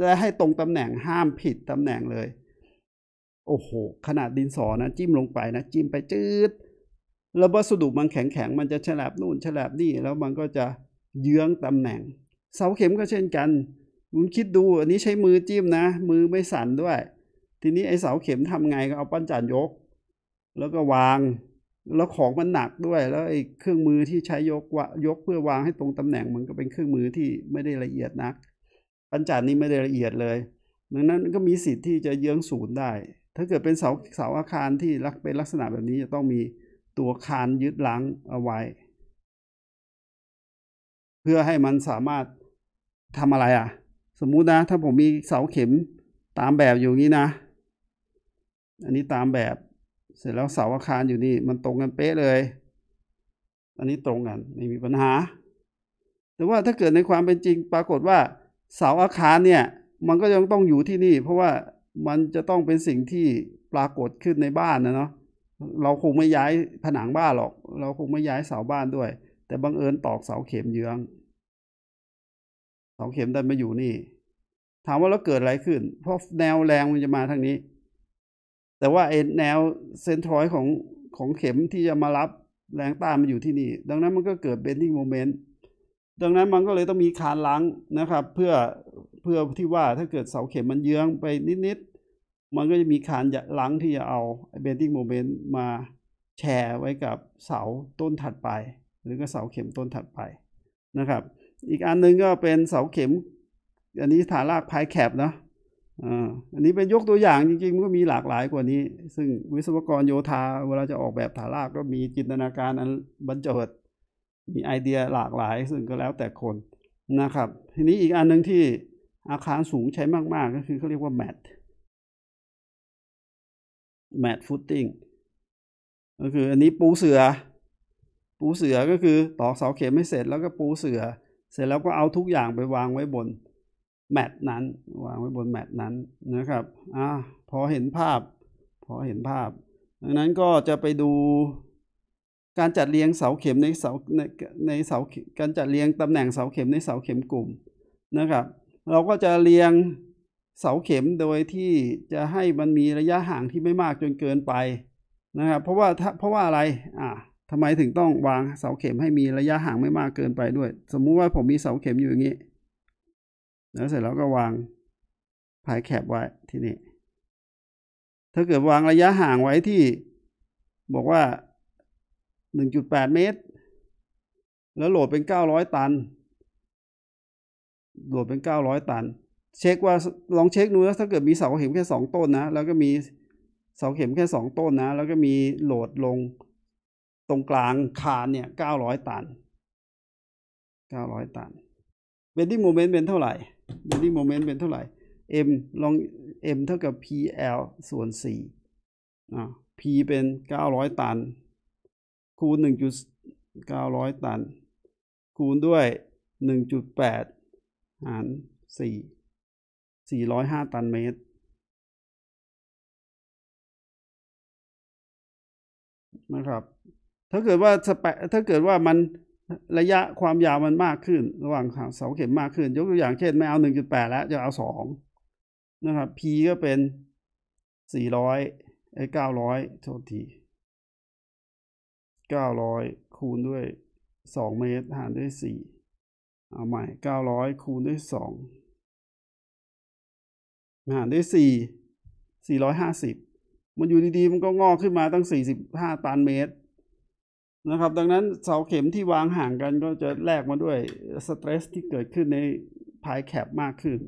A: และให้ตรงตำแหน่งห้ามผิดตำแหน่งเลย โอ้โหขนาดดินสอนะจิ้มลงไปนะจิ้มไปจืดแล้ววัสดุมันแข็งแข็งมันจะฉลับนู่นฉลับนี่แล้วมันก็จะเยื้องตำแหน่ง เสาเข็มก็เช่นกันคุณคิดดูอันนี้ใช้มือจิ้มนะมือไม่สั่นด้วย ทีนี้ไอเสาเข็มทำไงก็เอาปั้นจานยก แล้วก็วางแล้วของมันหนักด้วยแล้วไอ้เครื่องมือที่ใช้ยกวะยกเพื่อวางให้ตรงตำแหน่งมันก็เป็นเครื่องมือที่ไม่ได้ละเอียดนัก ปัญจานนี้ไม่ได้ละเอียดเลยดังนั้นก็มีสิทธิ์ที่จะเยื้องศูนย์ได้ ถ้าเกิดเป็นเสาเสาอาคารที่ลักเป็นลักษณะแบบนี้จะต้องมีตัวคานยึดหลังเอาไว้ เพื่อให้มันสามารถทำอะไรอ่ะ สมมุตินะ ถ้าผมมีเสาเข็มตามแบบอยู่นี้นะอันนี้ตามแบบเสร็จแล้วเสาอาคารอยู่นี่มันตรงกันเป๊ะเลย อันนี้ตรงกัน ไม่มีปัญหา แต่ว่าถ้าเกิดในความเป็นจริงปรากฏว่าเสาอาคารเนี่ย มันก็ยังต้องอยู่ที่นี่ เพราะว่ามันจะต้องเป็นสิ่งที่ปรากฏขึ้นในบ้านนะเนาะ เราคงไม่ย้ายผนังบ้านหรอก เราคงไม่ย้ายเสาบ้านด้วย แต่บังเอิญตอกเสาเข็มเยื้อง เสาเข็มดันมาอยู่นี่ ถามว่าแล้วเกิดอะไรขึ้นเพราะแนวแรงมันจะมาทางนี้แต่ว่าไอ้แนวเซนทรอยของของเข็มที่จะมารับแรงต้านมันอยู่ที่นี่ ดังนั้นมันก็เกิดเบนดิ้งโมเมนต์ดังนั้นมันก็เลยต้องมีคานล้างนะครับ เพื่อเพื่อที่ว่าถ้าเกิดเสาเข็มมันเยื้องไปนิดๆมันก็จะมีคานล้างที่จะเอาเบนดิ้งโมเมนต์มาแชร์ไว้กับเสาต้นถัดไป หรือก็เสาเข็มต้นถัดไปนะครับ อีกอันนึงก็เป็นเสาเข็มอันนี้ฐานรากพายแคบเนาะอันนี้เป็นยกตัวอย่างจริงๆมันก็มีหลากหลายกว่านี้ ซึ่งวิศวกรโยธาเวลาจะออกแบบฐานรากก็มีจินตนาการอันบรรจดมีไอเดียหลากหลาย ซึ่งก็แล้วแต่คนนะครับ ทีนี้อีกอันหนึ่งที่อาคารสูงใช้มาก ๆ ก็คือเขาเรียกว่าแมทแมทฟุตติ้งก็คือ อันนี้ปูเสือปูเสือก็คือตอกเสาเข็มให้เสร็จแล้วก็ปูเสือเสร็จแล้วก็เอาทุกอย่างไปวางไว้บนแมตต์นั้นวางไว้บนแมตต์นั้นนะครับอ่าพอเห็นภาพ พอเห็นภาพ ดังนั้นก็จะไปดูการจัดเรียงเสาเข็มในเสาในในเสาการจัดเรียงตำแหน่งเสาเข็มในเสาเข็มกลุ่มนะครับ เราก็จะเรียงเสาเข็มโดยที่จะให้มันมีระยะห่างที่ไม่มากจนเกินไปนะครับเพราะว่าเพราะว่าอะไรอ่าทำไมถึงต้องวางเสาเข็มให้มีระยะห่างไม่มากเกินไปด้วย สมมุติว่าผมมีเสาเข็มอยู่อย่างนี้แล้วเสร็จแล้วก็วางพายแคปไว้ที่นี่ ถ้าเกิดวางระยะห่างไว้ที่บอกว่า 1.8 เมตร แล้วโหลดเป็น 900 ตัน โหลดเป็น 900 ตัน เช็คว่าลองเช็คดูนวถ้าเกิดมีเสาเข็มแค่2ต้นนะ แล้วก็มีเสาเข็มแค่ 2 ต้นนะ แล้วก็มีโหลดลงตรงกลางคานเนี่ย 900 ตัน 900 ตันเบนดิ้งโมเมนต์เป็นเท่าไหร่บ e ด d ้ n โมเมนต์เป็นเท่าไหร่ m ลอง m เท่ากับ pl ส่วน4อ่า p เป็น 900 ตัน คูณ 1.900 ตัน คูณด้วย
B: 1.8หาร4 405 ตันเมตร นะครับ ถ้าเกิดว่าถ้าเกิดว่ามันระยะความยาวมันมา
A: กขึ้น ระหว่างเสาเข็มมากขึ้น ยกตัวอย่างเช่นไม่เอาหนึ่งจุดแปดแล้วจะเอาสองนะครับ P ก็เป็นสี่ร้อยไอ้าร้อยโทษที
B: เก้าร้อยคูณด้วยสองเมตร หารด้วยสี่เอาใหม่เก้าร้อยคูณด้วยสองหาร
A: ด้วยสสีี่่ร้้อยหาสิบมันอยู่ดีๆ มันก็งอกขึ้นมาตั้งสสี่ิบห้าตันเมตรนะครับดังนั้นเสาเข็มที่วางห่างกันก็จะแลกมาด้วยสเตรส ที่เกิดขึ้นในพายแคบมากขึ้น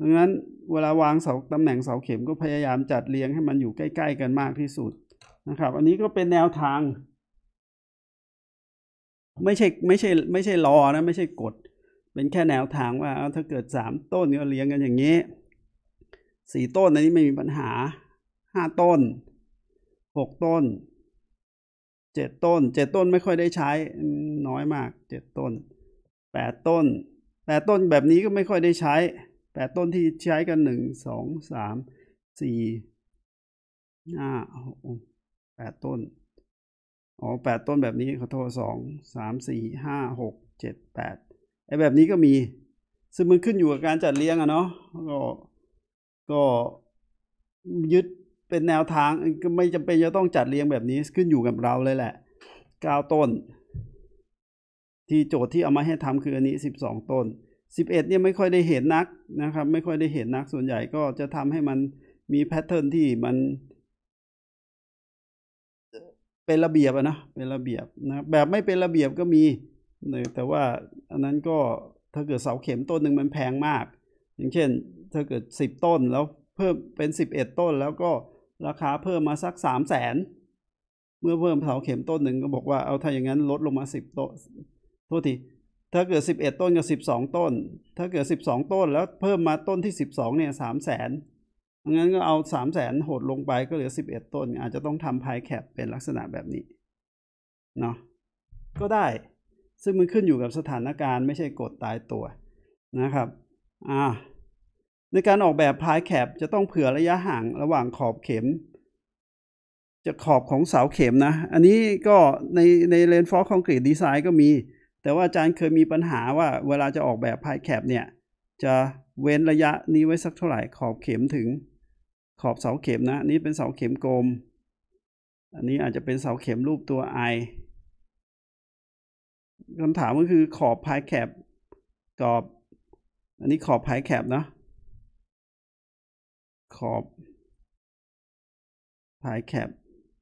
A: ดังนั้นเวลาวางเสาตำแหน่งเสาเข็มก็พยายามจัดเรียงให้มันอยู่ใกล้ ๆกันมากที่สุดนะครับ อันนี้ก็เป็นแนวทาง ไม่ใช่ไม่ใช่ ไม่ใช่รอนะไม่ใช่กด เป็นแค่แนวทางว่า ถ้าเกิดสามต้นก็เลี้ยงกันอย่างนี้สี่ต้นอันนี้ไม่มีปัญหาห้าต้นหกต้นเจ็ดต้นเจ็ดต้นไม่ค่อยได้ใช้ น้อยมาก เจ็ดต้น แปดต้น แปดต้นแบบนี้ก็ไม่ค่อยได้ใช้ แปดต้นที่ใช้กันหนึ่ง สอง สาม สี่ ห้าหก แปดต้น อ๋อแปดต้นแบบนี้ขอโทษสอง สาม สี่ ห้า หก เจ็ด แปดไอ้แบบนี้ก็มี ซึ่งมันขึ้นอยู่กับการจัดเลี้ยงอะเนาะ ก็ ก็ยึดเป็นแนวทางก็ไม่จำเป็นจะต้องจัดเรียงแบบนี้ขึ้นอยู่กับเราเลยแหละเก้าต้น ที่โจทย์ที่เอามาให้ทำคืออันนี้สิบสองต้นสิบเอ็ดเนี่ยไม่ค่อยได้เห็นนักนะครับ ไม่ค่อยได้เห็นนักส่วนใหญ่ก็จะทำให้มันมีแพทเทิร์นที่มันเป็นระเบียบนะเป็นระเบียบนะ แบบไม่เป็นระเบียบก็มี แต่ว่าอันนั้นก็ถ้าเกิดเสาเข็มต้นหนึ่งมันแพงมาก อย่างเช่น ถ้าเกิด 10ต้นแล้วเพิ่มเป็น11ต้นแล้วก็ราคาเพิ่มมาสักสามแสนเมื่อเพิ่มเสาเข็มต้นหนึ่งก็บอกว่าเอาถ้าอย่างนั้นลดลงมาสิบต้นโทษทีถ้าเกิดสิบเอ็ดต้นกับสิบสองต้น ถ้าเกิดสิบสองต้นแล้วเพิ่มมาต้นที่สิบสองเนี่ยสามแสนงั้นก็เอาสามแสนหดลงไปก็เหลือสิบเอ็ดต้นอาจจะต้องทำไพ่แคปเป็นลักษณะแบบนี้เนาะก็ได้ซึ่งมันขึ้นอยู่กับสถานการณ์ไม่ใช่กดตายตัวนะครับ อ่าในการออกแบบพายแคบจะต้องเผื่อระยะห่างระหว่างขอบเข็มจะขอบของเสาเข็มนะ อันนี้ก็ในในเลนฟอร์คอนกรีตดีไซน์ก็มี แต่ว่าอาจารย์เคยมีปัญหาว่าเวลาจะออกแบบพายแคบเนี่ย จะเว้นระยะนี้ไว้สักเท่าไหร่ขอบเข็มถึง ขอบเสาเข็มนะนี่เป็นเสาเข็มกลม อันนี้อาจจะเป็นเสาเข็มรูปตัว I คำถามก็คือขอบพายแคบ
B: กรอบอันนี้ขอบพายแคบเนาะขอบพายแคบ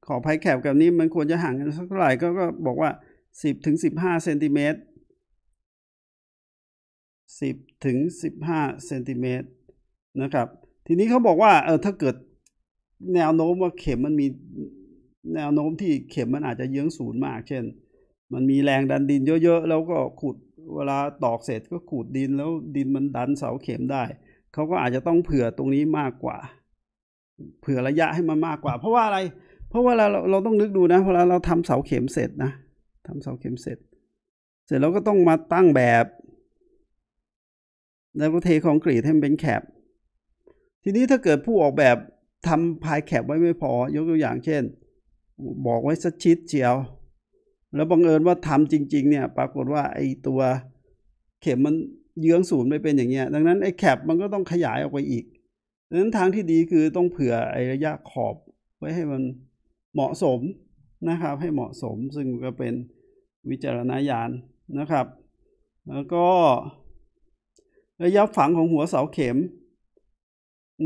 B: ขอบพายแคบกับนี้มันค
A: วรจะห่างกันสักเท่าไหร่ก็ก็บอกว่าสิบถึงสิบห้าเซนติเมตร สิบถึงสิบห้าเซนติเมตรนะครับ ทีนี้เขาบอกว่าเออถ้าเกิดแนวโน้มว่าเข็มมันมีแนวโน้มที่เข็มมันอาจจะเยื้องศูนย์มาก เช่น มันมีแรงดันดินเยอะๆแล้วก็ขุดเวลาตอกเสร็จก็ขุดดินแล้วดินมันดันเสาเข็มได้เขาก็อาจจะต้องเผื่อตรงนี้มากกว่า เผื่อระยะให้มันมากกว่า เพราะว่าอะไร เพราะว่าเราเราต้องนึกดูนะพอเราเราทำเสาเข็มเสร็จนะทำเสาเข็มเสร็จ เสร็จแล้วก็ต้องมาตั้งแบบแล้วก็เทคอนกรีตให้มันเป็นแคบทีนี้ถ้าเกิดผู้ออกแบบทำพายแคบไว้ไม่พอ ยกตัวอย่างเช่น บอกไว้สัชิดเจียว แล้วบังเอิญว่าทำจริง ๆ เนี่ย ปรากฏว่าไอ้ตัวเข็มมันเยื้องศูนย์ไปเป็นอย่างเงี้ย ดังนั้นไอ้แคปมันก็ต้องขยายออกไปอีกดังนั้นทางที่ดีคือต้องเผื่อไอ้ระยะขอบไว้ให้มันเหมาะสมนะครับ ให้เหมาะสม ซึ่งก็เป็นวิจารณญาณนะครับ แล้วก็ระยะฝังของหัวเสาเข็ม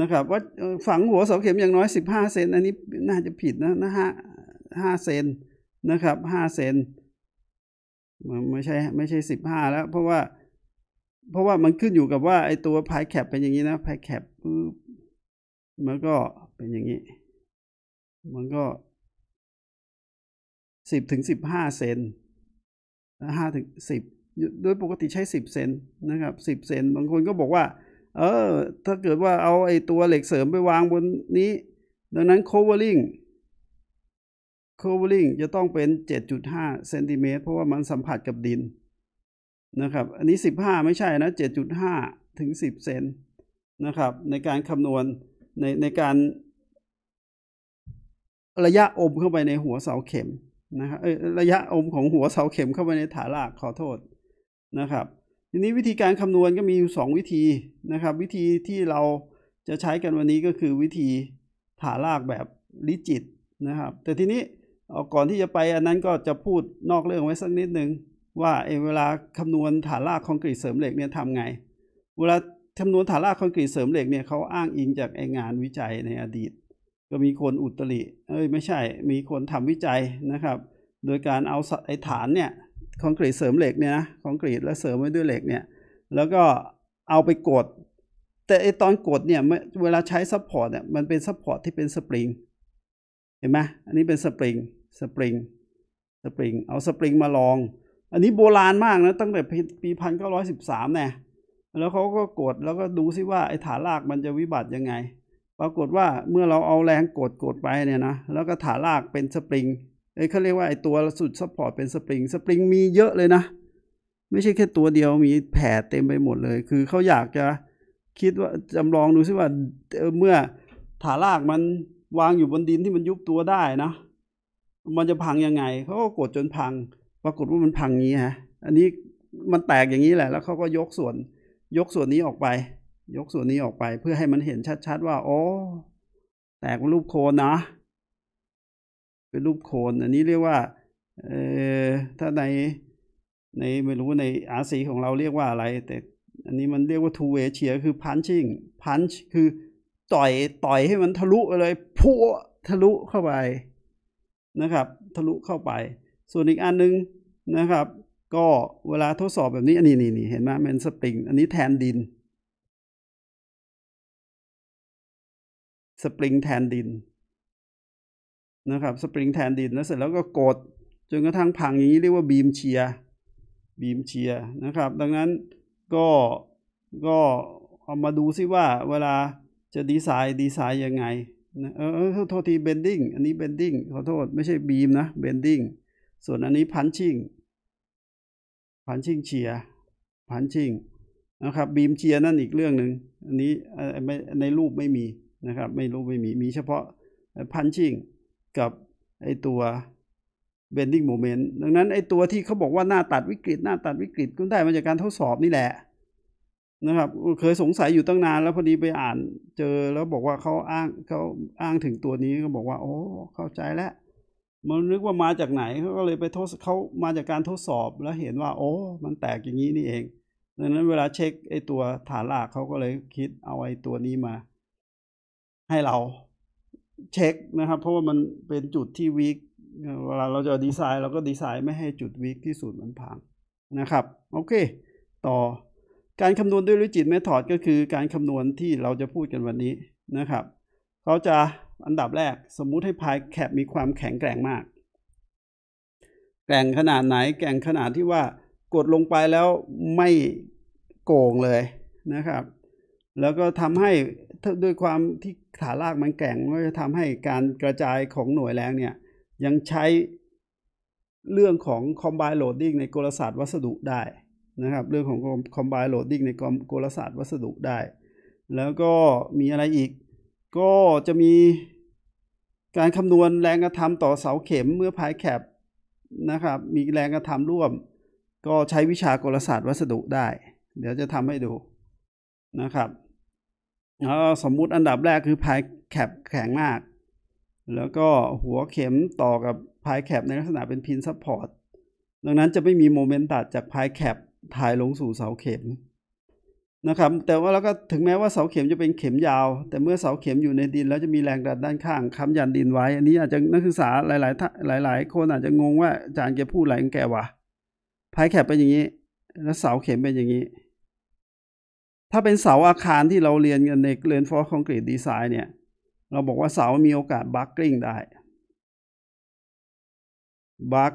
A: นะครับ ว่าฝังหัวเสาเข็มอย่างน้อย 15เซน อันนี้น่าจะผิดนะนะฮะห้าเซนนะครับห้าเซนไม่ใช่ ไม่ใช่สิบห้าแล้ว เพราะว่าเพราะว่ามันขึ้นอยู่กับว่าไอตัวพายแคปเป็นอย่างนี้นะพายแคปปึ๊บ
B: มันก็เป็นอย่างนี้ มันก็สิบถึงสิบห้าเซนห้าถึงสิบโดยปกติใช้
A: สิบเซนนะครับสิบเซนบางคนก็บอกว่า เออถ้าเกิดว่าเอาไอตัวเหล็กเสริมไปวางบนนี้ ดังนั้น covering covering จะต้องเป็นเจจ็ดดุห้าเซนติเมตรเพราะว่ามันสัมผัสกับดินนะครับอันนี้ 15 ไม่ใช่นะ 7.5 ถึง 10เซนนะครับ ในการคำนวณในในการระยะอมเข้าไปในหัวเสาเข็มนะครับระยะอมของหัวเสาเข็มเข้าไปในฐานรลกขอโทษนะครับ ทีนี้วิธีการคำนวณก็มีอยู่2วิธีนะครับ วิธีที่เราจะใช้กันวันนี้ก็คือวิธีฐานรากแบบลิจิตนะครับ แต่ทีนี้ก่อนที่จะไป อันนั้นก็จะพูดนอกเรื่องไว้สักนิดนึงว่าเอเวลาคำนวณฐานรากคอนกรีตเสริมเหล็กเนี่ยทำไง เวลาคำนวณฐานรากคอนกรีตเสริมเหล็กเนี่ยเขาอ้างอิงจากไองานวิจัยในอดีต ก็มีคนอุตริเอ้ย ไม่ใช่ มีคนทำวิจัยนะครับ โดยการเอาไอฐานเนี่ยคอนกรีตเสริมเหล็กเนี่ยนะคอนกรีตแล้วเสริมไว้ด้วยเหล็กเนี่ย แล้วก็เอาไปกดแต่ไอตอนกดเนี่ยเวลาใช้ซัพพอร์ตเนี่ยมันเป็นซัพพอร์ตที่เป็นสปริงเห็นไหมอันนี้เป็นสปริงสปริงสปริงเอาสปริงมาลองอันนี้โบราณมากนะตั้งแต่ปีพันเก้าร้อยสิบสามเนี่ย แล้วเขาก็กดแล้วก็ดูซิว่าไอ้ฐานรากมันจะวิบัติยังไงปรากฏว่าเมื่อเราเอาแรงกดกดไปเนี่ยนะแล้วก็ฐานรากเป็นสปริงไอ้เขาเรียกว่าไอ้ตัวสุดซัพพอร์ตเป็นสปริง สปริงมีเยอะเลยนะไม่ใช่แค่ตัวเดียวมีแผ่เต็มไปหมดเลย คือเขาอยากจะคิดว่าจำลองดูซิว่าเมื่อฐานรากมันวางอยู่บนดินที่มันยุบตัวได้นะมันจะพังยังไงเขาก็กดจนพังปรากฏว่ามันพังงี้ฮะ อันนี้มันแตกอย่างนี้แหละ แล้วเขาก็ยกส่วน ยกส่วนนี้ออกไป ยกส่วนนี้ออกไป เพื่อให้มันเห็นชัดๆว่า โอ้แตกเป็นรูปโคนนะ เป็นรูปโคน อันนี้เรียกว่า เออถ้าในในไม่รู้ในอาสีของเราเรียกว่าอะไร แต่อันนี้มันเรียกว่า two way ี h e r คือ punching punch คือ ต่อย ต่อยให้มันทะลุเลยพุ่ทะลุเข้าไป นะครับ ทะลุเข้าไปส่วนอีกอันนึงนะครับ ก็เวลาทดสอบแบบนี้อันนี้นี่นเห็
B: นไหมเป็นสปริง อันนี้แทนดิน สปริงแทนดินนะครับ สปริงแทนดินแล้วเสร็จแล้วก็
A: กดจนกระทั่งพังอย่างนี้เรียกว่าบีมเชียบีมเชียนะครับ ดังนั้นก็ก็เอามาดูซิว่า เวลาจะดีไซน์ดีไซน์ยังไงเออโทษทีเบนดิ้งอันนี้เบนดิ้งขอโทษไม่ใช่บีมนะเบนดิ้งส่วนอันนี้พันชิงพันชิงเชียรพันชิงนะครับ บีมเชียรนั่นอีกเรื่องหนึ่งอันนี้ในรูปไม่มีนะครับ ไม่รูปไม่มีมีเฉพาะพันชิงกับไอตัวเบนดิ้งโมเมนต์ดังนั้นไอตัวที่เขาบอกว่าหน้าตัดวิกฤตหน้าตัดวิกฤตก็ได้มาจากการทดสอบนี่แหละนะครับ เคยสงสัยอยู่ตั้งนานแล้วพอดีไปอ่านเจอแล้วบอกว่าเขาอ้างเขาอ้างถึงตัวนี้ก็บอกว่า โอ้ เข้าใจแล้วมันนึกว่ามาจากไหน เขาก็เลยไปทดเขามาจากการทดสอบแล้วเห็นว่าโอ้มันแตกอย่างนี้นี่เองดังนั้นเวลาเช็คไอตัวฐานลากเขาก็เลยคิดเอาไอตัวนี้มาให้เราเช็คนะครับ เพราะว่ามันเป็นจุดที่วิกเวลาเราจะดีไซน์ เราก็ดีไซน์ไม่ให้จุดวิกที่สุดมันพังนะครับโอเค ต่อการคำนวณด้วยลิจิตเมทอดก็คือการคำนวณที่เราจะพูดกันวันนี้นะครับเขาจะอันดับแรกสมมุติให้พายแคปมีความแข็งแกร่งมาก แกร่งขนาดไหนแกร่งขนาดที่ว่ากดลงไปแล้วไม่โกงเลยนะครับ แล้วก็ทำให้ด้วยความที่ฐานรากมันแกร่งก็จะทำให้การกระจายของหน่วยแรงเนี่ยยังใช้เรื่องของ combine loading ในกลศาสตร์วัสดุได้นะครับ เรื่องของ combine loading ในกลศาสตร์วัสดุได้ แล้วก็มีอะไรอีกก็จะมีการคำนวณแรงกระทำต่อเสาเข็มเมื่อพายแคปนะครับมีแรงกระทำร่วม ก็ใช้วิชากลศาสตร์วัสดุได้ เดี๋ยวจะทำให้ดูนะครับสมมุติอันดับแรกคือพายแคปแข็งมาก แล้วก็หัวเข็มต่อกับพายแคปในลักษณะเป็นพินซัพพอร์ตดังนั้นจะไม่มีโมเมนต์ตัดจากพายแคปถ่ายลงสู่เสาเข็มนะครับแต่ว่าเราก็ถึงแม้ว่าเสาเข็มจะเป็นเข็มยาว แต่เมื่อเสาเข็มอยู่ในดินแล้วจะมีแรงดันด้านข้างค้ำยันดินไว้ อันนี้อาจจะนักศึกษาหลายๆหลายๆคน อาจจะงงว่าอาจารย์แกพูดอะไรขแกวะพายแคปเป็นอย่างนี้ แล้วเสาเข็มเป็นอย่างนี้ ถ้าเป็นเสาอาคารที่เราเรียนกันในเรียนฟอร์คอนกรีตดีไซน์เนี่ย เราบอกว่าเสามีโอกาสบัคกลิ้งได้บัค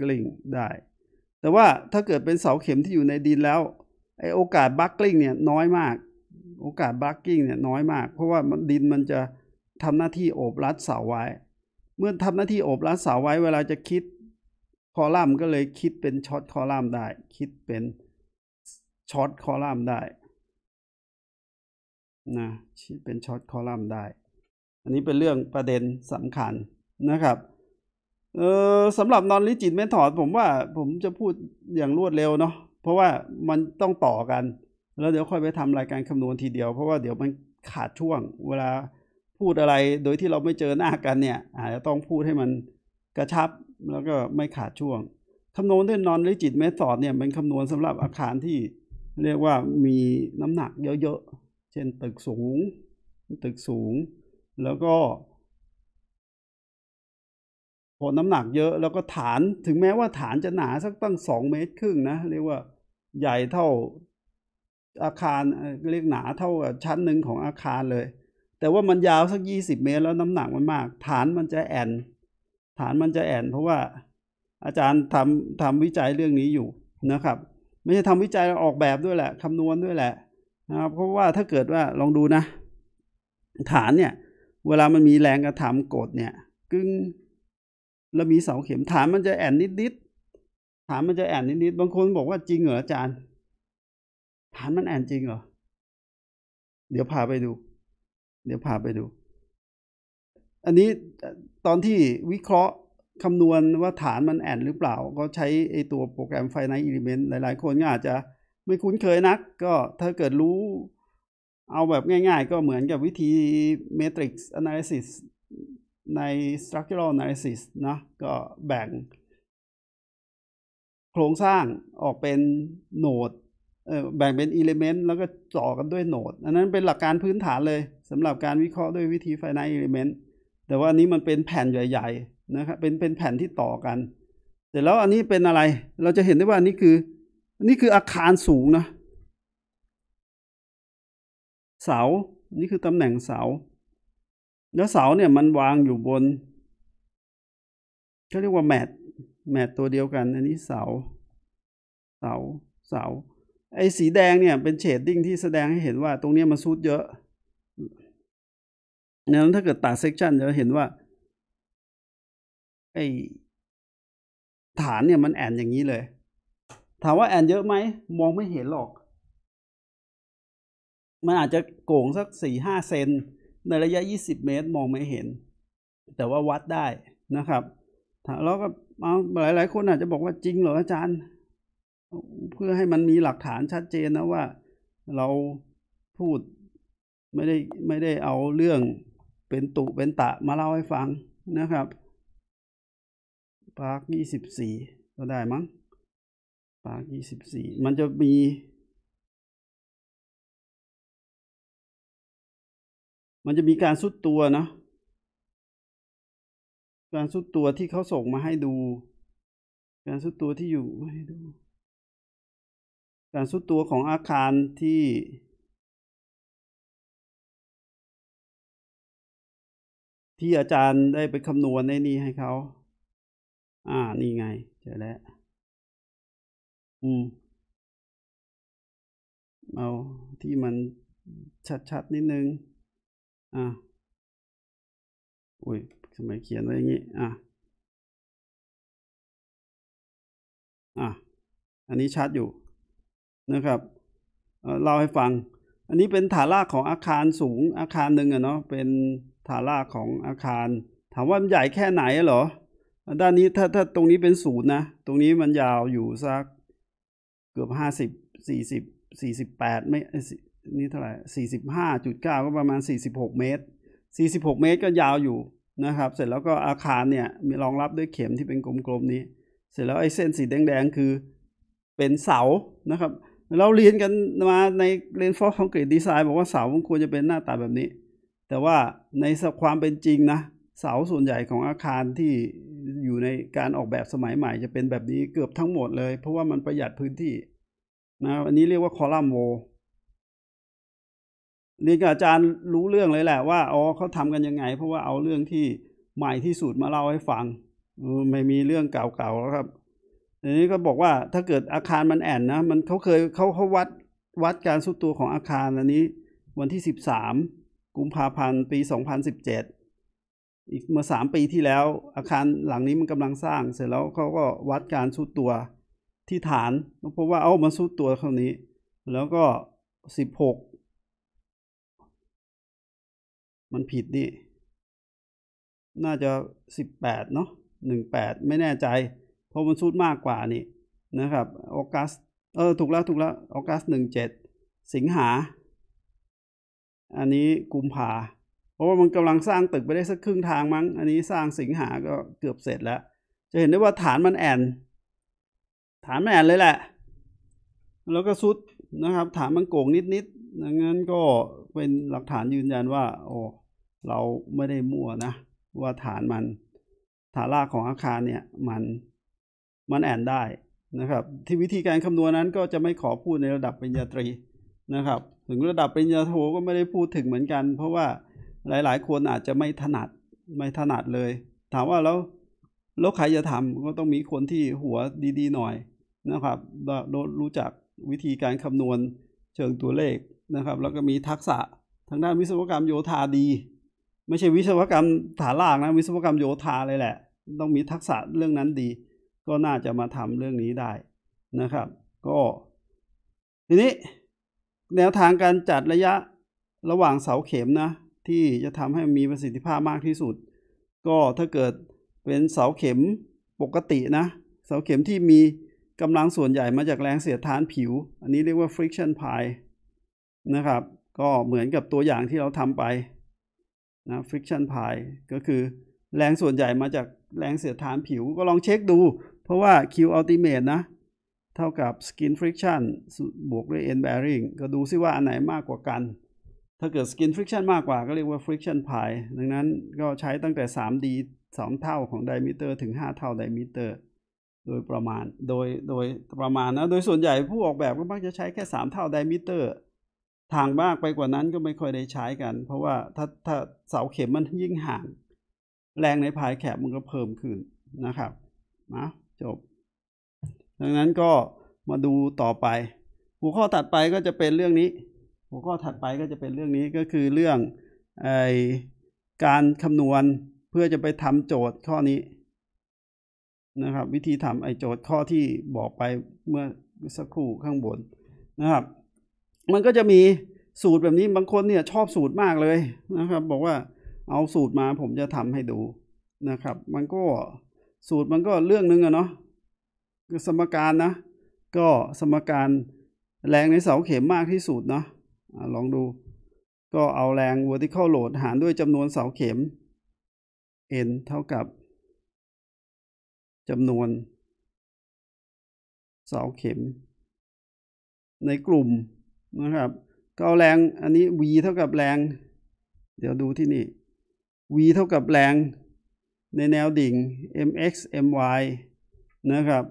A: กลิ้งได้ แต่ว่าถ้าเกิดเป็นเสาเข็มที่อยู่ในดินแล้วไอโอกาสบัคกิ้งเนี่ยน้อยมาก โอกาสบัคกิ้งเนี่ย น้อยมาก เพราะว่ามันดินมันจะทำหน้าที่โอบรัดเสาไว้ เมื่อทำหน้าที่โอบรัดเสาไว้ เวลาจะคิดคอลัมน์ก็เลยคิดเป็นช็อตคอลัมน์ได้ คิดเป็นช็อตคอลัมน์ได้นะ คิดเป็นช็อตคอลัมน์ได้ อันนี้เป็นเรื่องประเด็นสำคัญนะครับ เออสำหรับนอนลิจิตเมทอดผมว่าผมจะพูดอย่างรวดเร็วเนาะเพราะว่ามันต้องต่อกัน แล้วเดี๋ยวค่อยไปทำรายการคำนวณทีเดียว เพราะว่าเดี๋ยวมันขาดช่วง เวลาพูดอะไรโดยที่เราไม่เจอหน้ากันเนี่ยอาจจะต้องพูดให้มันกระชับ แล้วก็ไม่ขาดช่วง คำนวณด้วยนอนลิจิตเมธอดเนี่ยเป็นคำนวณสำหรับอาคารที่เรียกว่ามีน้ำหนักเยอะๆ เช่นตึกสูง ตึกสูง แล้วก็พอน้ำหนักเยอะแล้วก็ฐานถึงแม้ว่า ฐานจะหนาสักตั้งสองเมตร ครึ่งนะ เรียกว่าใหญ่เท่าอาคารเรียกหนาเท่าชั้นหนึ่งของอาคารเลย แต่ว่ามันยาวสักยี่สิบเมตร แล้วน้ำหนักมันมาก ฐานมันจะแอนฐานมันจะแอนเพราะว่าอาจารย์ทำทำวิจัยเรื่องนี้อยู่นะครับ ไม่ใช่ทำวิจัยออกแบบด้วยแหละคำนวณด้วยแหละนะครับเพราะว่าถ้าเกิดว่าลองดูนะ ฐานเนี่ย เวลามันมีแรงกระทำกดเนี่ย กึ่งเรามีเสาเข็มถามมันจะแอนนิดนิดถามมันจะแอนนิดนิดบางคนบอกว่าจริงเหรออาจารย์ ฐานมันแอนจริงเหรอเดี๋ยวพาไปดู เดี๋ยวพาไปดู อันนี้ตอนที่วิเคราะห์คำนวณว่าฐานมันแอนหรือเปล่า ก็ใช้ไอตัวโปรแกรมไฟในอิเลเมนต์หลายๆคนก็อาจจะไม่คุ้นเคยนัก ก็ถ้าเกิดรู้เอาแบบง่ายๆก็เหมือนกับวิธีเมทริกซ์แอนาลิซิสใน structural analysis นะก็แบ่งโครงสร้างออกเป็นโหนดแบ่งเป็น element แล้วก็ต่อกันด้วยโหนด อันนั้นเป็นหลักการพื้นฐานเลยสำหรับการวิเคราะห์ด้วยวิธี finite element แต่ว่าอันนี้มันเป็นแผ่นใหญ่ๆนะครับเป็นเป็นแผ่นที่ต่อกัน เสร็จแล้วอันนี้เป็นอะไร เราจะเห็นได้ว่าอันนี้คืออันนี้คืออาคารสูง
B: นะ เสา นี่คือตำแหน่งเสาแล้วเสาเนี่ย มันวางอยู่บนเขาเรียกว่า
A: แมตแมตตัวเดียวกัน อันนี้เสา เสา เสา ไอ้สีแดงเนี่ย เป็นเฉดดิ้งที่แสดงให้เห็นว่าตรงนี้มันซูดเยอะนั้นถ้าเกิดตัดเซกชันจะเห็นว่า ไอ้ฐานเนี่ยมันแอนอย่างนี้เลย ถามว่าแอนเยอะไหม มองไม่เห็นหรอก มันอาจจะโก่งสักสี่ห้าเซนในระยะ 20 เมตรมองไม่เห็น แต่ว่าวัดได้นะครับแล้วก็หลายหลายคนอาจจะบอกว่าจริงเหรออาจารย์ เพื่อให้มันมีหลักฐานชัดเจนนะว่า เราพูดไม่ได้ไม่ได้เอาเรื่องเป็นตุ เป็นตะมาเล่าให้ฟังนะครับ
B: ปาร์ก24 ก็ได้มั้ง ปาร์ก24 มันจะมีมันจะมีการสุดตัวนะการสุดตัวที่เขาส่งมาให้ดู การสุดตัวที่อยู่มาให้ดู การสุดตัวของอาคารที่ ที่อาจารย์ได้ไปคำนวณในนี้ให้เขา อ่า นี่ไง เจอแล้วอืม เอาที่มันชัด ๆ นิด นึงอ่ะอุ้ยทำไมเขียนไว้อย่างนี้อ่ะ อ่ะ อันนี้ชัดอยู่นะ
A: ครับเล่าให้ฟัง อันนี้เป็นฐานรากของอาคารสูงอาคารหนึ่งอะเนาะ เป็นฐานรากของอาคาร ถามว่ามันใหญ่แค่ไหนเหรอ ด้านนี้ถ้าถ้าตรงนี้เป็นศูนย์นะ ตรงนี้มันยาวอยู่สักเกือบห้าสิบสี่สิบสี่สิบแปดไม่นี่เท่าไหร่ 45.9 ก็ประมาณ 46 เมตร 46 เมตรก็ยาวอยู่นะครับ เสร็จแล้วก็อาคารเนี่ยมีรองรับด้วยเข็มที่เป็นกลม ๆ นี้ เสร็จแล้วไอ้เส้นสีแดง ๆ คือเป็นเสานะครับ เราเรียนกันมาในเรียนฟอร์คอนกรีตดีไซน์ บอกว่าเสาควรจะเป็นหน้าตาแบบนี้ แต่ว่าในความเป็นจริงนะ เสาส่วนใหญ่ของอาคารที่อยู่ในการออกแบบสมัยใหม่จะเป็นแบบนี้เกือบทั้งหมดเลย เพราะว่ามันประหยัดพื้นที่นะอันนี้เรียกว่าคอลัมน์โวนี่กบอาจารย์รู้เรื่องเลยแหละว่าอ๋อเขาทำกันยังไง เพราะว่าเอาเรื่องที่ใหม่ที่สุดมาเล่าให้ฟังไม่มีเรื่องเก่าๆแล้วครับ อันนี้ก็บอกว่าถ้าเกิดอาคารมันแอนนะมันเขาเคยเขาเขาวัดวัดการสุดตัวของอาคารอันนี้ วันที่สสิบามกุมภาพันธ์ปีสอเจ็ดอีกเมื่อมปีที่แล้ว อาคารหลังนี้มันกำลังสร้าง เสร็จแล้วเขาก็วัดการสุดตัวที่ฐานเพราะว่าเอามันสุดตัวเท่านี้
B: แล้วก็สิบหกมันผิดนี่ น่าจะสิบแปดเนาะหนึ่งแปดไม่แ
A: น่ใจ เพราะมันซูดมากกว่านี่นะครับออกัสเออถูกแล้วถูกแล้วออกัสหนึ่งเจ็ดสิงหา อันนี้กุมภา เพราะว่ามันกำลังสร้างตึกไปได้สักครึ่งทางมั้ง อันนี้สร้างสิงหาก็เกือบเสร็จแล้ว จะเห็นได้ว่าฐานมันแอนฐานมันแอนเลยแหละ แล้วก็ซุดนะครับฐานมันโก่งนิดๆดังนั้นก็เป็นหลักฐานยืนยันว่าโอ้เราไม่ได้มั่วนะ ว่าฐานมัน ฐานรากของอาคารเนี่ยมันมันแอนได้นะครับ ที่วิธีการคำนวณนั้น ก็จะไม่ขอพูดในระดับปริญญาตรีนะครับ ถึงระดับปริญญาโทก็ไม่ได้พูดถึงเหมือนกัน เพราะว่าหลาย ๆคนอาจจะไม่ถนัดไม่ถนัดเลย ถามว่าแล้วแล้วใครจะทำก็ต้องมีคนที่หัวดีๆหน่อยนะครับรู้จักวิธีการคำนวณเชิงตัวเลขนะครับแล้วก็มีทักษะทางด้านวิศวกรรมโยธาดี ไม่ใช่วิศวกรรมฐานล่างนะวิศวกรรมโยธาเลยแหละ ต้องมีทักษะเรื่องนั้นดี ก็น่าจะมาทำเรื่องนี้ได้นะครับ ก็ทีนี้แนวทางการจัดระยะระหว่างเสาเข็มนะที่จะทำให้มีประสิทธิภาพมากที่สุด ก็ถ้าเกิดเป็นเสาเข็มปกตินะเสาเข็มที่มีกำลังส่วนใหญ่มาจากแรงเสียดทานผิว อันนี้เรียกว่า friction pie l นะครับ ก็เหมือนกับตัวอย่างที่เราทำไปนะ friction pie ก็คือ แรงส่วนใหญ่มาจากแรงเสียดทานผิวก็ลองเช็คดู เพราะว่า Q ultimate นะ เท่ากับ skin friction บวกด้วย end bearing ก็ดูซิว่าอันไหนมากกว่ากัน ถ้าเกิด skin friction มากกว่าก็เรียกว่า friction pie ดังนั้นก็ใช้ตั้งแต่ 3D 2 เท่าของไดมิเตอร์ถึง 5 เท่าไดมิเตอร์โดยประมาณ โดย โดยประมาณนะ โดยส่วนใหญ่ผู้ออกแบบก็มักจะใช้แค่ 3 เท่าไดมิเตอร์ทางมากไปกว่านั้นก็ไม่ค่อยได้ใช้กัน เพราะว่าถ้าถ้าเสาเข็มมันยิ่งห่าง แรงในพายแคบมันก็เพิ่มขึ้นนะครับนะจบ ดังนั้นก็มาดูต่อไป หัวข้อถัดไปก็จะเป็นเรื่องนี้ หัวข้อถัดไปก็จะเป็นเรื่องนี้ก็คือเรื่องไอการคำนวณเพื่อจะไปทำโจทย์ข้อนี้นะครับ วิธีทำไอโจทย์ข้อที่บอกไปเมื่อสักครู่ข้างบนนะครับมันก็จะมีสูตรแบบนี้ บางคนเนี่ย ชอบสูตรมากเลยนะครับ บอกว่าเอาสูตรมาผมจะทำให้ดูนะครับ มันก็สูตรมันก็เรื่องนึงอะเนาะคือสมการนะ ก็สมการแรงในเสาเข็มมากที่สุดเนาะลองดูก็เอาแรง vertical load หารด้ว
B: ยจำนวนเสาเข็ม n เท่ากับจำนวนเสาเข็มใน
A: กลุ่มนะครับ ก็เอาแรงอันนี้ v เท่ากับแรง เดี๋ยวดูที่นี่ v เท่ากับแรง ในแนวดิ่ง mx my นะครับ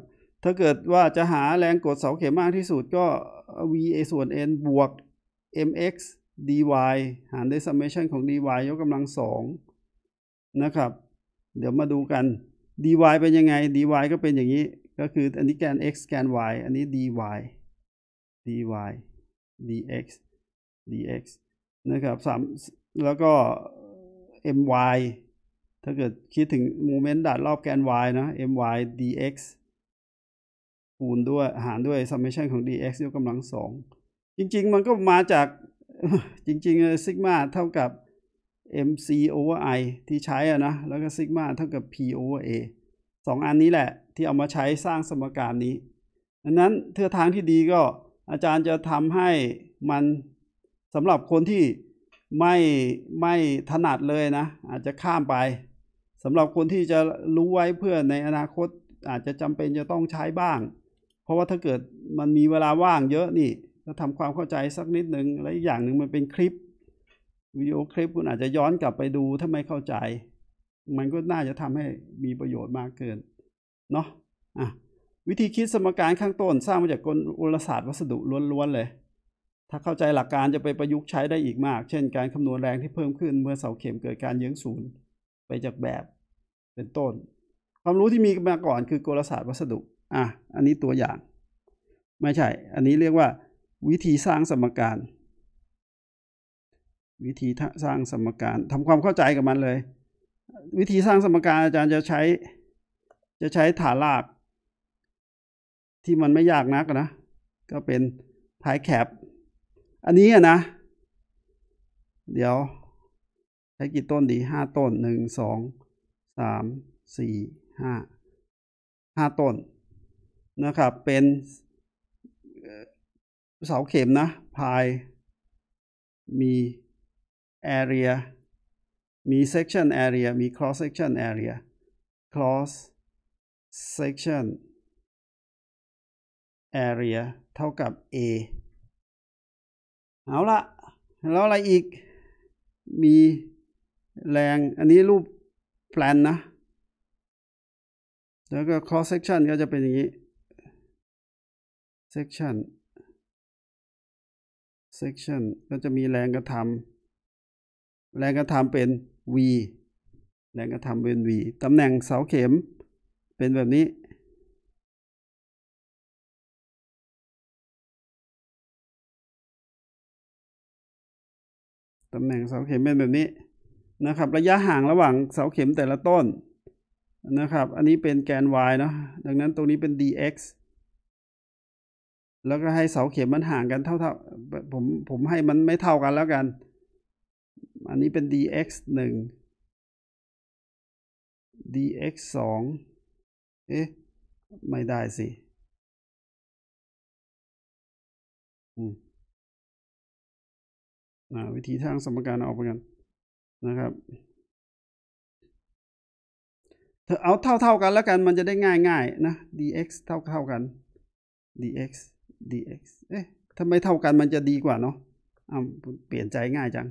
A: ถ้าเกิดว่าจะหาแรงกดเสาเข็มมากที่สุด ก็ v a ส่วน n บวก mx dy หารด้วย summation ของ dy ยกกำลังสองนะครับ เดี๋ยวมาดูกัน dy เป็นยังไง dy ก็เป็นอย่างนี้ ก็คืออันนี้แกน x แกน y อันนี้ dy dy dx dx นะครับสามแล้วก็ my ถ้าเกิดคิดถึงโมเมนต์ดัดรอบแกน y นะ my dx คูณด้วยหารด้วย summation ของ dx ยกกำลังสองจริงๆ มันก็มาจากจริงๆซิกมาเท่ากับ mc over i ที่ใช้อะนะแล้วก็ซิกมาเท่ากับ p over a สองอันนี้แหละ ที่เอามาใช้สร้างสมการนี้ดังนั้นเทือทางที่ดีก็อาจารย์จะทำให้มันสำหรับคนที่ไม่ไม่ถนัดเลยนะอาจจะข้ามไปสำหรับคนที่จะรู้ไว้เพื่อในอนาคต อาจจะจำเป็นจะต้องใช้บ้าง เพราะว่าถ้าเกิดมันมีเวลาว่างเยอะนี่ ก็ทำความเข้าใจสักนิดหนึ่งและอีกอย่างหนึ่งมันเป็นคลิปวิดีโอคลิป คุณอาจจะย้อนกลับไปดูถ้าไม่เข้าใจ มันก็น่าจะทำให้มีประโยชน์มากเกินเนาะอ่ะวิธีคิดสมการข้างต้นสร้างมาจากกลศาสตร์วัสดุล้วนๆเลย ถ้าเข้าใจหลักการจะไปประยุกต์ใช้ได้อีกมาก เช่นการคำนวณแรงที่เพิ่มขึ้นเมื่อเสาเข็มเกิดการเยื้องศูนย์ไปจากแบบเป็นต้น ความรู้ที่มีมาก่อนคือกลศาสตร์วัสดุ อ่ะ อันนี้ตัวอย่าง ไม่ใช่ อันนี้เรียกว่าวิธีสร้างสมการ วิธีสร้างสมการทำความเข้าใจกับมันเลย วิธีสร้างสมการอาจารย์จะใช้ จะใช้ฐานรากที่มันไม่ยากนักนะ ก็เป็นท้ายแคปอันนี้นะ เดี๋ยวใช้กี่ต้นดี ห้าต้นหนึ่ง สอง สาม สี่ ห้า ห้าต้นนะครับ เป็นเสาเข็มนะ พาย มี area มี section area มี cross section area cross
B: section area เท่ากับ a เอาละแล้วอะไรอีกมีแรงอันนี้รูปแปลนนะ แล้วก็ cross section ก็จะเป็นอย่างนี้ section section ก็จะมีแรงกระทำ แรงกระทำเป็น v แรงกระทำเป็น v ตำแหน่งเสาเข็มเป็นแบบนี้ตำแหน่งเสาเข็มเป็นแบบนี้
A: นะครับ ระยะห่างระหว่างเสาเข็มแต่ละต้น นะครับ อันนี้เป็นแกน y เนาะดังนั้นตรงนี้เป็น dx แล้วก็ให้เสาเข็มมันห่างกันเท่าๆผมผมให้มันไม่เท่ากันแล้วกัน อันนี้เป็น dx
B: 1 dx 2เอ๊ะไม่ได้สิอืมวิธีทางสมการเอาไปกันนะครับเอาเท่าเท่ากันแล้วกัน มันจะได้ง่
A: ายง่ายนะ dx เท่าเท่ากัน dx dx เอ๊ะทำไมเท่ากันมันจะดีกว่าเนาะเอาเปลี่ยนใจง่ายจัง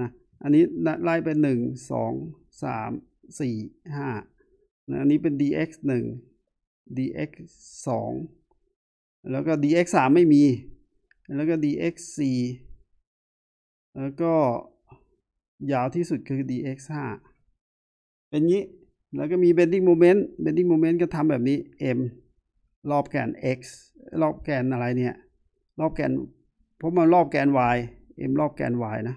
A: นะ อันนี้ไล่ไปหนึ่งสองสามสี่ห้า อันนี้เป็น dx หนึ่ง dx สองแล้วก็ dx สามไม่มี แล้วก็ dx สี่แล้วก็ยาวที่สุดคือ dx 5เป็นงี้ แล้วก็มี bending moment bending moment ก็ทำแบบนี้ m รอบแกน x รอบแกนอะไรเนี่ย รอบแกน เพราะมันรอบแกน y m รอบแกน y นะ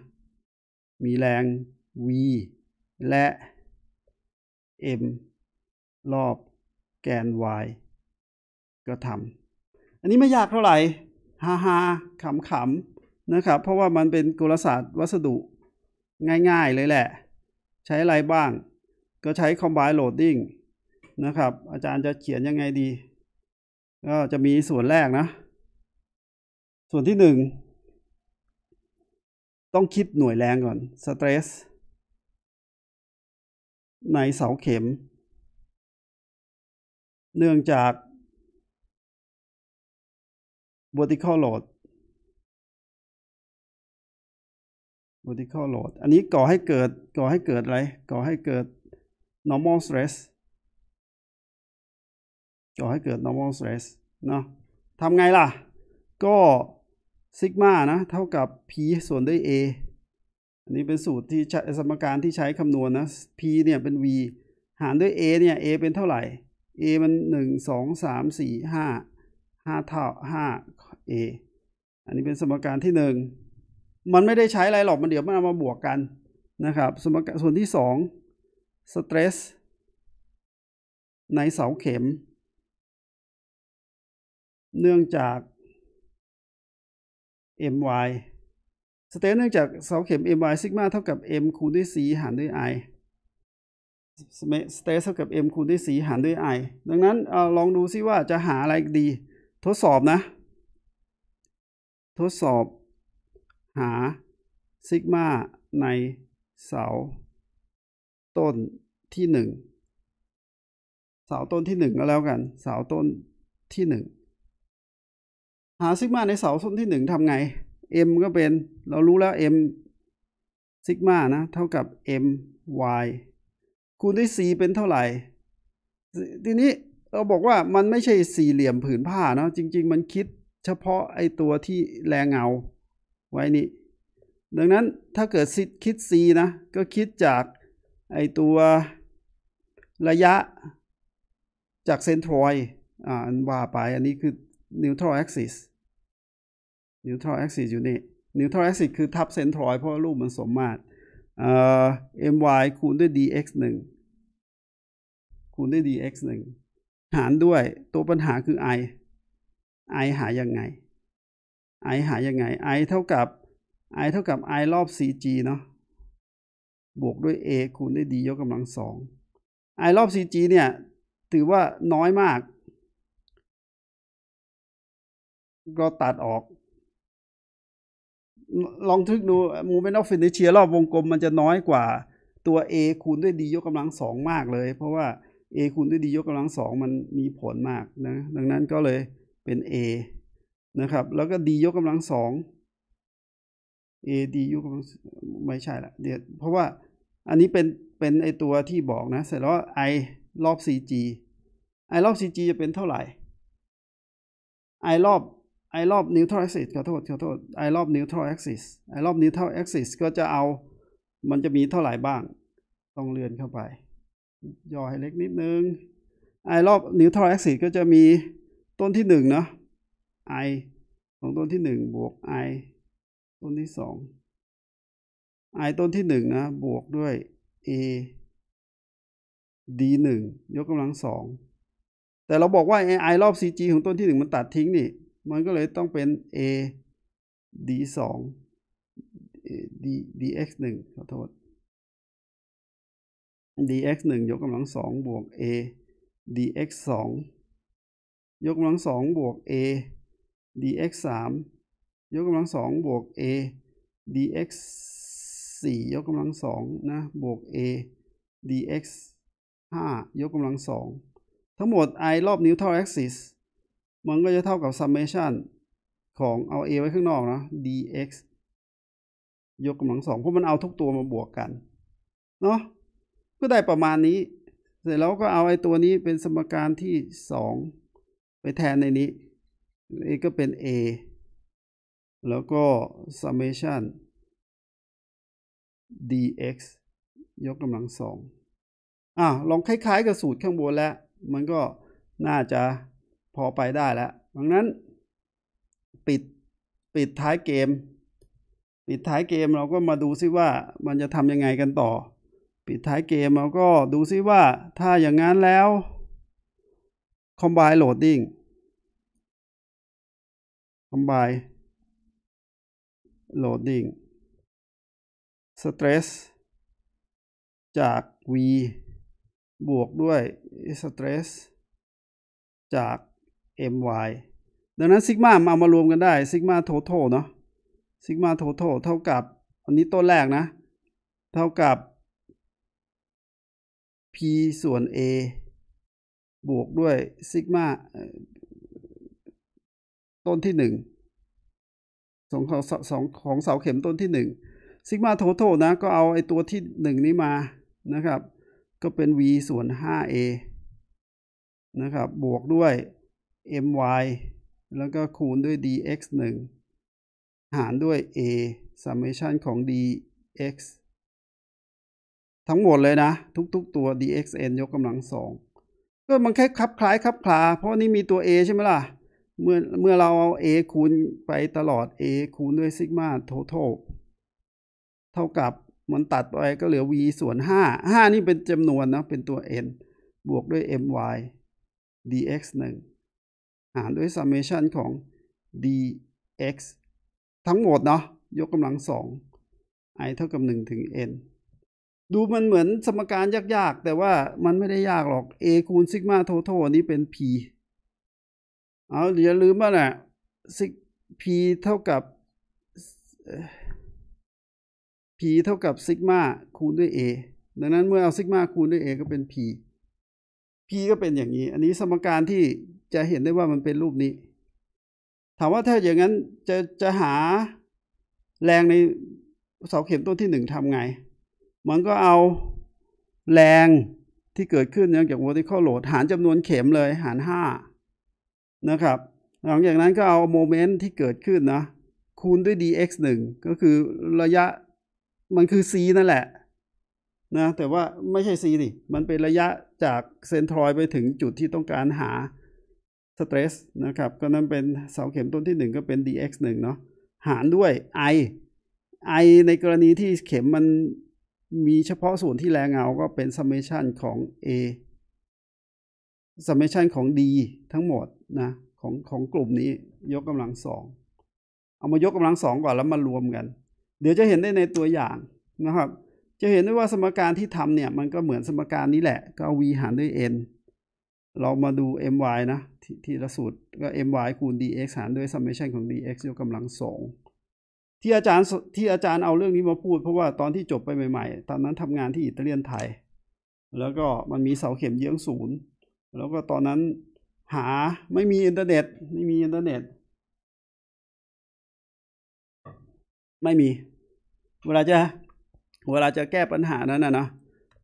A: มีแรง v และ m รอบแกน y ก็ทำ อันนี้ไม่ยากเท่าไหร่ฮ่าาขำขำนะครับเพราะว่ามันเป็นกลศาสตร์วัสดุ ง่าย ๆเลยแหละ ใช้อะไรบ้าง ก็ใช้ combine loading นะครับอาจารย์จะเขียนยังไงดี ก็จะมีส่วนแรกนะ ส่
B: วนที่หนึ่งต้องคิดหน่วยแรงก่อน stress ในเสาเข็ม เนื่องจาก vertical load vertical load อันนี้ก่อให้เกิด ก่อให้เกิด อะไรก่อให้เกิด normal stress
A: ก่อให้เกิด normal stress เนาะทำไงล่ะ ก็ซิกมานะเท่ากับ p ส่วนด้วย a อันนี้เป็นสูตรที่สมการที่ใช้คำนวณนนะ p เนี่ยเป็น v หารด้วย a เนี่ย a เป็นเท่าไหร่ a มัน 1 2 3 4 5 5เท่า5 a อันนี้เป็นสมการที่ 1มันไม่ได้ใช้อะไรหรอก มันเดี๋ยวมันเอามาบวกกันนะครับ
B: สมการส่วนที่สองสเตรสในเสาเข็ม เนื่องจาก my สเตรสเนื่องจากเสาเข็ม my ซิกมาเท่ากับ m คูณด้วย
A: c หารด้วย i สเตสเท่ากับ m คูณด้วย c หารด้วย i ดังนั้นอลองดูซิว่าจะหาอะไรดี ทดสอบนะ ทดสอบหาซิกมาในเสาต้นที่หนึ่งเสาต้นที่หนึ่งก็แล้วกันเสาต้นที่หนึ่งหาซิกมาในเสาต้นที่หนึ่งทำไง m ก็เป็น เรารู้แล้ว m ซิกมานะ เท่ากับ m y คูณด้วย c เป็นเท่าไหร่ทีนี้เราบอกว่ามันไม่ใช่สี่เหลี่ยมผืนผ้าเนาะจริง ๆ มันคิดเฉพาะไอตัวที่แรงเงาไว้นี่ดังนั้นถ้าเกิดคิด c นะ ก็คิดจากไอตัวระยะจากเซนทรอยอ่าว่าไป อันนี้คือนิวทรัลแอคซิสนิวทรัลแอคซิสอยู่นี่นิวทรัลแอคซิสคือทับเซนทรอยเพราะรูปมันสมมาตรเอ่อ m y คูณด้วย dx 1คูณด้วย dx 1หารด้วยตัวปัญหาคือ i i หายังไง i หายังไง i เท่ากับ i เท่ากับ i รอบ cg เนาะบวกด้วย a คูณด้วย d ยกกำลังสอง i รอบ cg เนี่ยถือว่าน
B: ้อยมาก ก็ตัดออกลองทึกดูมูเมนออฟฟินเชียรอบวงกลมมันจะน้อยกว่า
A: ตัว a คูณด้วย d ยกกำลังสองมากเลย เพราะว่า a คูณด้วย d ยกกำลังสองมันมีผลมากนะ ดังนั้นก็เลยเป็น a นะครับแล้วก็ดียกกำลังสอง a d ยกกำลังไม่ใช่ละเดี๋ยวเพราะว่าอันนี้เป็นเป็นไอตัวที่บอกนะ เสร็จแล้ว i รอบ cg i รอบ cg จะเป็นเท่าไหร่ i รอบ i รอบวทรอ r แอคซิสขอโทษขอโทษ i รอบนวทรอ r แอคซิส i รอบวทรอ r แอคซิสก็จะเอา มันจะมีเท่าไหร่บ้างต้องเลื่อนเข้าไป ย่อให้เล็กนิดนึง i รอบวทรอ r แอคซิสก็จะมีต้นที่หนึ่งเนาะ i ของต้นที่หนึ่งบ
B: วก i ต้นที่สอง i ต้นที่หนึ่งนะ บวกด้วย a d หนึ่งยกกำลังสอง
A: แต่เราบอกว่า i รอบ cg ของต้นที่หนึ่งมันตัดทิ้งนี่ มันก็เลยต้องเป็น a d สอง d dx หนึ่งขอโทษ dx หนึ่งยกกำลังสองบวก a dx สองยกกำลังสองบวก a dx 3ยกกำลังสองบวก a dx 4ยกกำลังสองนะบวก a dx 5ยกกำลังสองทั้งหมด i รอบนิ้วเท่า axis มันก็จะเท่ากับ summation ของเอา a ไว้ข้างนอกนะ dx ยกกำลังสองเพราะมันเอาทุกตัวมาบวกกันเนาะก็ได้ประมาณนี้ เสร็จแล้วก็เอาไอ้ตัวนี้เป็นสมการที่สองไปแทนในนี้นี่ก็เป็น A แล้วก็ summation dx ยกกำลังสอง อ่ะลองคล้ายๆกับสูตรข้างบนแล้ว มันก็น่าจะพอไปได้แล้ว ดังนั้น ปิดปิดท้ายเกม ปิดท้ายเกมเราก็มาดูซิว่ามันจะทำยังไงกันต่อ ปิดท้ายเกมเราก็ดูซิว่า ถ้าอย่างนั้นแล้ว
B: combine loading combine loading stress จาก v บวกด้วย stress
A: จาก my ดังนั้นซิกมาเอามารวมกันได้ซิกมา total เนาะซิกมา total เท่ากับ อันนี้ต้นแรกนะ เท่ากับ
B: p ส่วน a บวกด้วยซิกมาต้นที่หนึ่ง
A: ของสองของเสาเข็มต้นที่หนึ่งซิกมาโทโทนะก็เอาไอตัวที่หนึ่งนี้มานะครับ ก็เป็น v ส่วน 5a นะครับ บวกด้วย my แล้วก็คูณด้วย dx 1 หารด้วย a summation ของ dx ทั้งหมดเลยนะ ทุกๆตัว dxn ยกกำลังสอง ก็มันแค่คลับคล้ายคลับคลา เพราะนี่มีตัว a ใช่ไหมล่ะเมื่อเมื่อเราเอา a คูณไปตลอด a คูณด้วยซิกมาโททอลเท่ากับมันตัดไปก็เหลือ v ส่วน 5 5 นี่เป็นจำนวนนะเป็นตัว n บวกด้วย my dx 1หารด้วย summation ของ dx ทั้งหมดเนาะยกกำลัง 2 i เท่ากับ1ถึง n ดูมันเหมือนสมการยาก ๆ แต่ว่ามันไม่ได้ยากหรอก a คูณซิกมาโททอลนี้เป็น p เอาอย่าลืมว่าแหละซิกีเท่ากับพีเท่ากับซิกมาคูณด้วย a ดังนั้นเมื่อเอาซิกมาคูณด้วย a ก็เป็น p p ก็เป็นอย่างนี้ อันนี้สมการที่จะเห็นได้ว่ามันเป็นรูปนี้ ถามว่าถ้าอย่างนั้นจะจะหาแรงในเสาเข็มต้นที่หนึ่งทำไง มันก็เอาแรงที่เกิดขึ้นเนี่ยงจากวอร์ติคอลโหลดหารจำนวนเข็มเลยหารห้านะครับหลังจากนั้นก็เอาโมเมนต์ที่เกิดขึ้นนะคูณด้วย dx 1ก็คือระยะมันคือ c นั่นแหละนะแต่ว่าไม่ใช่ c นี่มันเป็นระยะจากเซนทรอยไปถึงจุดที่ต้องการหาสเตรสนะครับก็นั้นเป็นเสาเข็มต้นที่ 1 ก็เป็น dx 1เนาะหารด้วย i i ในกรณีที่เข็มมันมีเฉพาะส่วนที่แรงเงา ก็เป็น summation ของ a summation ของ d ทั้งหมดนะของของกลุ่มนี้ยกกำลังสองเอามายกกำลังสองก่อนแล้วมารวมกัน เดี๋ยวจะเห็นได้ในตัวอย่างนะครับจะเห็นได้ว่าสมการที่ทำเนี่ย มันก็เหมือนสมการนี้แหละ ก็วี v หารด้วย n เรามาดู my นะททีละสูตร ก็ my คูณ dx หารด้วย summation ของ dx ยกกำลังสองที่อาจารย์ที่อาจารย์เอาเรื่องนี้มาพูด เพราะว่าตอนที่จบไปใหม่ๆ ตอนนั้นทำงานที่อิตาเลียนไทย แล้วก็มันมีเสาเข็มเยื้องศูนย์ แล้วก็ตอนนั้นหาไม่มีอินเทอร์เน็ต ไม่มีอินเทอร์เน็ต ไม่มีเวลาจะเวลาจะแก้ปัญหานั้นนะนะ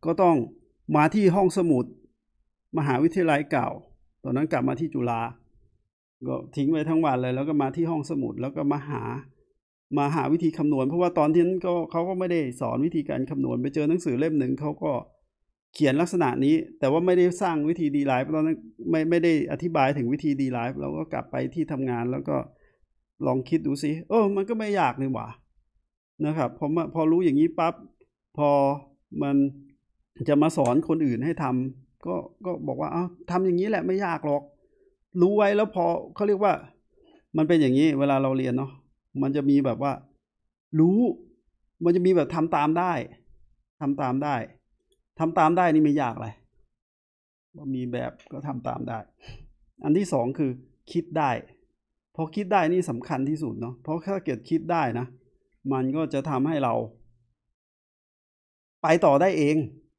A: ก็ต้องมาที่ห้องสมุดมหาวิทยาลัยเก่าตอนนั้นกลับมาที่จุฬาก็ทิ้งไว้ทั้งวันเลย แล้วก็มาที่ห้องสมุด แล้วก็มาหามาหาวิธีคำนวณ เพราะว่าตอนที่นั้นก็เขาก็ไม่ได้สอนวิธีการคำนวณไปเจอหนังสือเล่มหนึ่งเขาก็เขียนลักษณะนี้ แต่ว่าไม่ได้สร้างวิธีดีไลฟ์ั้นไม่ไม่ได้อธิบายถึงวิธีดีไลฟ์เราก็กลับไปที่ทำงานแล้วก็ ลองคิดดูสิโอ้มันก็ไม่ยากเลยหว่า นะครับพอพอรู้อย่างนี้ปับ๊บพอมันจะมาสอนคนอื่นให้ทำก็ก็บอกว่า เอ้าทำอย่างนี้แหละไม่ยากหรอก รู้ไว้ แล้วพอเขาเรียกว่า มันเป็นอย่างนี้เวลาเราเรียนเนาะมันจะมีแบบว่า รู้ มันจะมีแบบทำตามได้ทำตามได้ทำตามได้นี่ไม่ยากเลยมีแบบก็ทำตามได้ อันที่สองคือคิดได้ พอคิดได้นี่สำคัญที่สุดเนาะ เพราะถ้าเกิดคิดได้นะ มันก็จะทำให้เรา ไปต่อได้เอง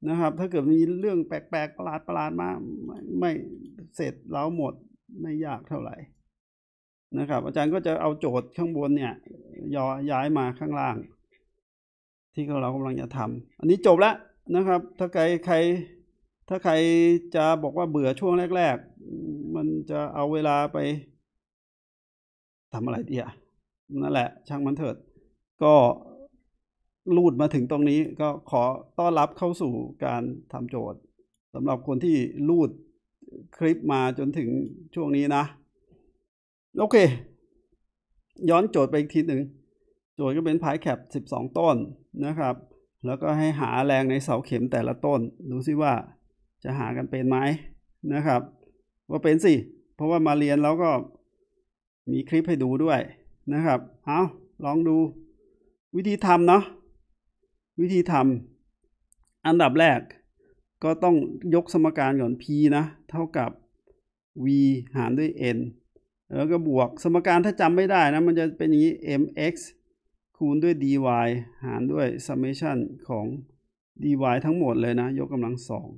A: นะครับ ถ้าเกิดมีเรื่องแปลกๆประหลาดประหลาดมา ไม่เสร็จแล้วหมดไม่ยากเท่าไหร่นะครับอาจารย์ก็จะเอาโจทย์ข้างบนเนี่ยย่อย้ายมาข้างล่าง ที่เรากำลังจะทำอันนี้จบแล้วนะครับ ถ้าใครใคร ถ้าใครจะบอกว่าเบื่อช่วงแรกๆมันจะเอาเวลาไปทำอะไรดีอะนั่นแหละ ช่างมันเถิด ก็ลูดมาถึงตรงนี้ ก็ขอต้อนรับเข้าสู่การทำโจทย์สำหรับคนที่ลูดคลิปมาจนถึงช่วงนี้นะ โอเค ย้อนโจทย์ไปอีกทีหนึ่ง โจทย์ก็เป็นพายแคปสสิบองต้นนะครับแล้วก็ให้หาแรงในเสาเข็มแต่ละต้น ดูซิว่าจะหากันเป็นไหมนะครับ ว่าเป็นสิ เพราะว่ามาเรียนแล้วก็มีคลิปให้ดูด้วยนะครับ เอาลองดูวิธีทำเนาะ วิธีทำอันดับแรกก็ต้องยกสมการก่อน p นะ เท่ากับ v หารด้วย n แล้วก็บวกสมการถ้าจำไม่ได้นะมันจะเป็นอย่างนี้ mx คูณด้วย dy หารด้วย summation ของ dy ทั้งหมดเลยนะ ยกกำลังสอง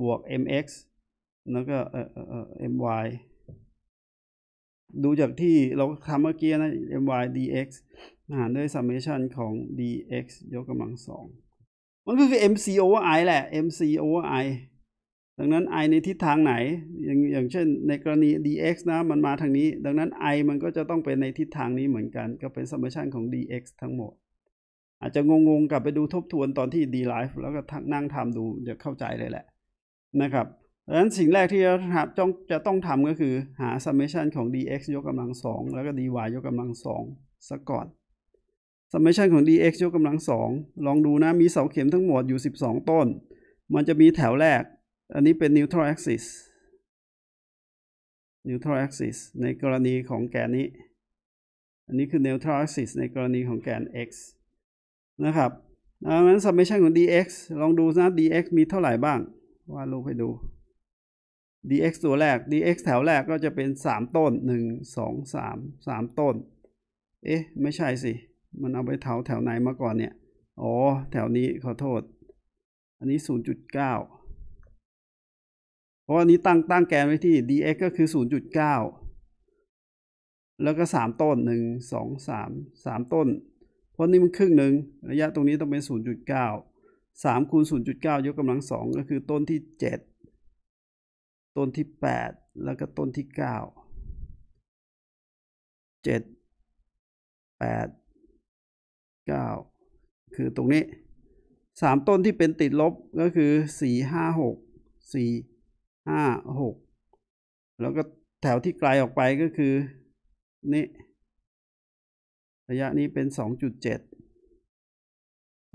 A: บวก mx แล้วก็เออ my ดูจากที่เราทำเมื่อกี้นะ my dx หารด้วย summation ของ dx ยกกำลังสองมันก็คือ mc over i แหละ mc over i ดังนั้น i ในทิศทางไหนอย่างอย่างเช่นในกรณี dx นะ มันมาทางนี้ ดังนั้น i มันก็จะต้องเป็นในทิศทางนี้เหมือนกัน ก็เป็นสมชันของ dx ทั้งหมด อาจจะงงๆกลับไปดูทบทวนตอนที่ d live แล้วก็นั่งทำดูจะเข้าใจเลยแหละ นะครับดังนั้นสิ่งแรกที่จะจ้องจะต้องทำก็คือหา summation ของ dx ยกกำลังสอง แล้วก็ dy ยกกำลังสองซะก่อน summation ของ dx ยกกำลังสอง ลองดูนะ มีเสาเข็มทั้งหมดอยู่ 12 ต้น มันจะมีแถวแรกอันนี้เป็น neutral axis neutral axis ในกรณีของแกนนี้ อันนี้คือ neutral axis ในกรณีของแกน x นะครับดังนั้น summation ของ dx ลองดูนะ dx มีเท่าไหร่บ้างวาดรูปให้ดู dx ตัวแรก dx แถวแรกก็จะเป็น 3 ต้น 1 2 3 3 ต้น เอ๊ะ ไม่ใช่สิ มันเอาไปแถวแถวไหนมาก่อนเนี่ย อ๋อ แถวนี้ขอโทษ อันนี้0.9เพราะอันนี้ตั้งตั้งแกนไว้ที่ dx ก็คือ0าแล้วก็ 3 ต้น 1 2 3 3 ต้นเพราะนี่มันครึ่งหนึ่งระยะตรงนี้ต้องเป็น0ามคูณศูนย์จกกำลังสองก็คือต้นที่ 7 ต้นที่
B: 8 แล้วก็ต้นที่ 9 7 8 9 คือตรงนี้ 3 ต้น
A: ที่เป็นติดลบก็คือ 4 5 6 4ห้าหก แล้วก็แถวที่ไกลออกไปก็คือ นี่ ระยะนี้เป็นสองจุดเจ็ด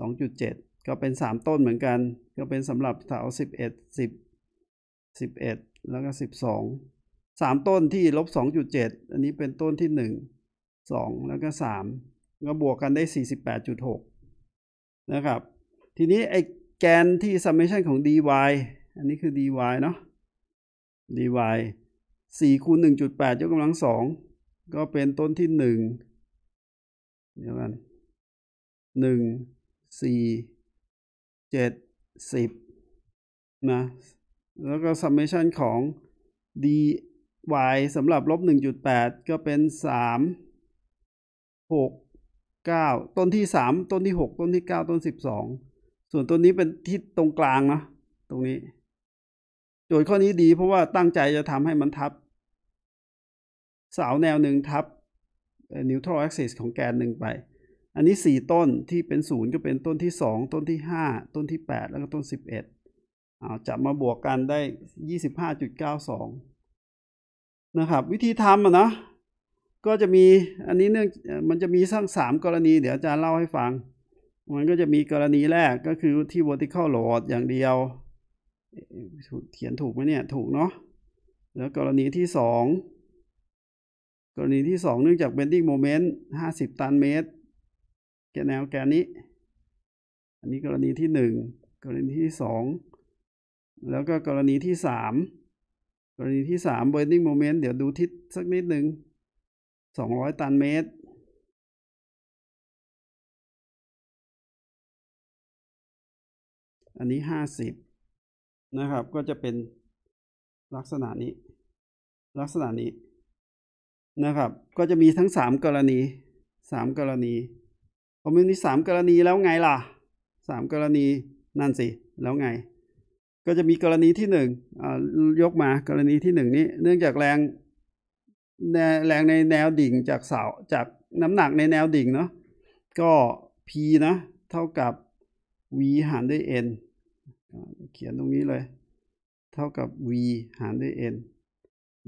A: สองจุดเจ็ดก็เป็นสามต้นเหมือนกัน ก็เป็นสำหรับแถวสิบเอ็ดสิบสิบเอ็ดแล้วก็สิบสองสามต้นที่ลบสองจุดเจ็ดอันนี้เป็นต้นที่หนึ่งสองแล้วก็สามก็บวกกันได้สี่สิบแปดจุดหกนะครับ ทีนี้ไอแกนที่ summation ของ dy อันนี้คือ dy เนาะ dy 4คูณ1.8ยกกำลังสองก็เป็นต้นที่หนึ่ง
B: เดียวกันหนึ่งสี่เจ็ดสิบนะ แล้วก็ summation ของ
A: dy สำหรับลบ1.8ก็เป็น 3 6 9 ต้นที่ 3 ต้นที่ 6 ต้นที่ 9 ต้น 12 ส่วนต้นนี้เป็นที่ตรงกลางนะตรงนี้โจทย์ข้อนี้ดีเพราะว่าตั้งใจจะทำให้มันทับเสาแนวหนึ่งทับนิวทรอลแอคซิสของแกนหนึ่งไป อันนี้ 4 ต้นที่เป็นศูนย์ก็เป็นต้นที่ 2 ต้นที่ 5 ต้นที่ 8 แล้วก็ต้น 11เอาจับมาบวกกันได้ 25.92นะครับ วิธีทำอ่ะนะก็จะมี อันนี้เนื่องมันจะมีสร้างสามกรณีเดี๋ยวอาจารย์เล่าให้ฟัง มันก็จะมีกรณีแรกก็คือที่ vertical load อย่างเดียวเขียนถูกไหมเนี่ยถูกเนาะแล้วกรณีที่สองกรณีที่สองเนื่องจาก bending moment ห้าสิบตันเมตร แกแนวแกนนี้ อันนี้กรณีที่หนึ่งกรณีที่สองแล้วก็กรณีที่สามกรณีท
B: ี่สาม bending moment เดี๋ยวดูทิศสักนิดหนึ่งสองร้อยตันเมตร อันนี้ห้าสิบนะครับก็จะเป็นลักษณะนี้
A: ลักษณะนี้นะครับ ก็จะมีทั้งสามกรณี สามกรณีพอมันมีกรณีแล้วไงล่ะ สามกรณีนั่นสิ แล้วไง ก็จะมีกรณีที่หนึ่งยกมากรณีที่หนี้ เนื่องจากแรงแรงในแนวดิ่งจากเสาจากน้ำหนักในแนวดิ่งเนาะก็ P นะ เท่ากับ v หารด้วย n เขียนตรงนี้เลย เท่ากับ v หารด้วย n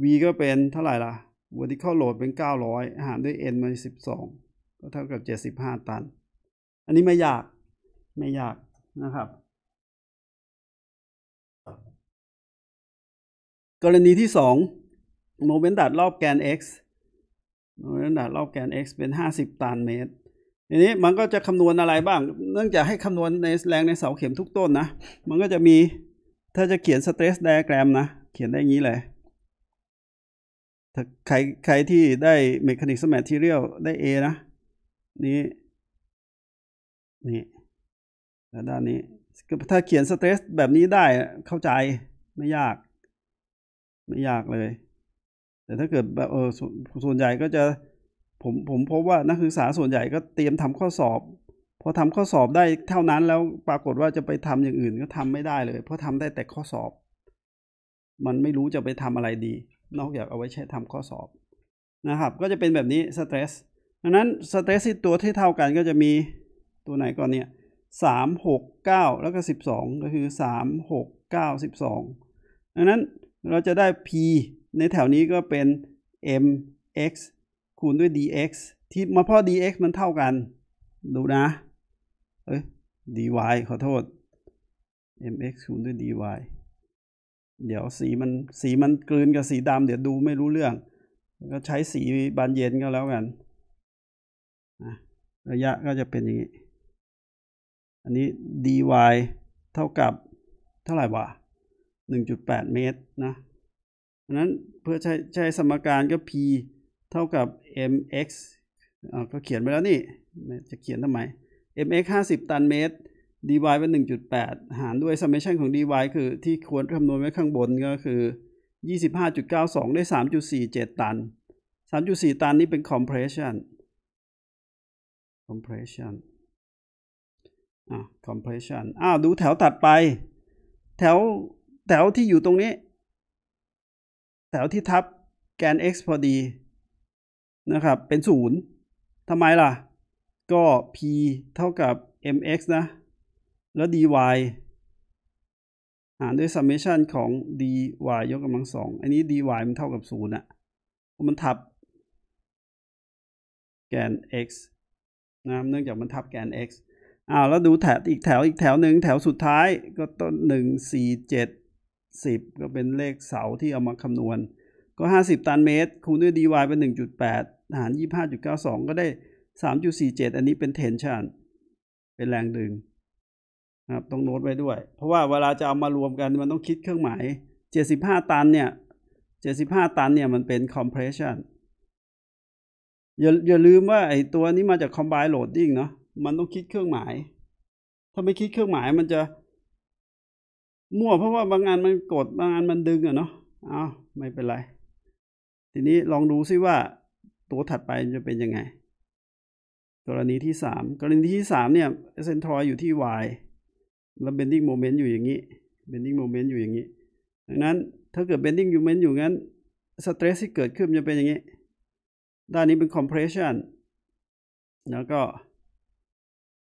A: v ก็เป็นเท่าไหร่ล่ะ vertical load เป็น 900 หารด้วย n มา
B: 12 ก็เท่ากับ 75 ตัน อันนี้ไม่ยากไม่ยากนะครับ กรณีที่2โมเมนต์ดัดรอบแกน x โมเมนต์ดัด รอบแกน x เป็น
A: 50 ตันเมตรีนี้มันก็จะคำนวณอะไรบ้าง เนื่องจากให้คำนวณในแรงในเสาเข็มทุกต้นนะ มันก็จะมี ถ้าจะเขียนสเตรสไดอะแกรมนะ เขียนได้งี้เลย
B: ถ้าใครใครที่ได้เมคานิกสมแมทเรียลได้ A นะ นี่ นี่ แล้วด้านนี้
A: ถ้าเขียนสเตรสแบบนี้ได้ เข้าใจไม่ยาก ไม่ยากเลย แต่ถ้าเกิดแบบเออส่วนใหญ่ก็จะผมผมพบว่านักศึกษาส่วนใหญ่ก็เตรียมทำข้อสอบ พอทำข้อสอบได้เท่านั้นแล้วปรากฏว่าจะไปทำอย่างอื่นก็ทำไม่ได้เลย เพราะทำได้แต่ข้อสอบ มันไม่รู้จะไปทำอะไรดี นอกจากเอาไว้ใช้ทำข้อสอบ นะครับก็จะเป็นแบบนี้สเตรสดังนั้นสเตรสที่ตัวที่เท่ากันก็จะมีตัวไหนก่อนเนี่ยสามหกเก้าแล้วก็สิบสองก็คือสามหกเก้าสิบสองดังนั้นเราจะได้ p ในแถวนี้ก็เป็น m x คูณด้วย dx ที่มาพ่อ dx มันเท่ากัน ดูนะ เอ้ย dy ขอโทษ mx คูณด้วย dy เดี๋ยวสีมันสีมันกลืนกับสีดำเดี๋ยวดูไม่รู้เรื่อง ก็ใช้สีบานเย็นก็แล้วกันระยะก็จะเป็นอย่างนี้ อันนี้ dy เท่ากับ เท่าไหร่วะ1.8 เมตรนะเพราะนั้นเพื่อใช้ใช้สมการก็ p เท่ากับ mx ก็เขียนไปแล้วนี่จะเขียนทำไม mx 50 ตันเมตร dy เป็น1.8 หารด้วย summation ของ dy คือที่ควรคำนวณไว้ข้างบนก็คือ 25.92ได้3.47 ตัน 3.4 ตันนี้เป็น compression compression อ่ะ compression
B: อ้าวดูแถวตัดไป แถวแถวที่อยู่ตรงนี้
A: แถวที่ทับแกน x พอดีนะครับเป็นศูนย์ทำไมล่ะ ก็ p เท่ากับ mx นะแล้ว dy หารด้วย summation ของ dy ยกกำลังสองอันนี้ dy มันเท่ากับศูนย์อะมันทับ แกน x นะเนื่องจากมันทับแกน x อ้าวแล้วดูแถวอีกแถวอีกแถวหนึ่งแถวสุดท้ายก็ต้นหนึ่งสี่เจ็ดสิบก็เป็นเลขเสาที่เอามาคำนวณก็ 50ตันเมตร คูณด้วย dy เป็น1.8 หาร25.92 ก็ได้ 3.47 อันนี้เป็น tension เป็นแรงดึงนะครับต้องโน้ตไว้ด้วย เพราะว่าเวลาจะเอามารวมกันมันต้องคิดเครื่องหมาย 75ตันเนี่ย75ตันเนี่ยมันเป็น compression อย่าอย่าลืมว่าไอ้ตัวนี้มาจาก c o m b i n e loading เนาะมันต้องคิดเครื่องหมายถ้าไม่คิดเครื่องหมายมันจะมั่วเพราะว่าบางงานมันกดบางงานมันดึงอะเนาะอ้าวไม่เป็นไรทีนี้ลองดูซิว่าตัวถัดไปจะเป็นยังไงกรณีที่สามกรณีที่สามเนี่ยเซนทรอยอยู่ที่ y แล้วเบนดิ้งโมเมนต์อยู่อย่างนี้เบนดิ้งโมเมนต์อยู่อย่างนี้ ดังนั้น ถ้าเกิดเบนดิ้งโมเมนต์อยู่งั้นสเตรสที่เกิดขึ้นจะเป็นอย่างนี้ด้านนี้เป็นคอมเพรสชันแล้วก็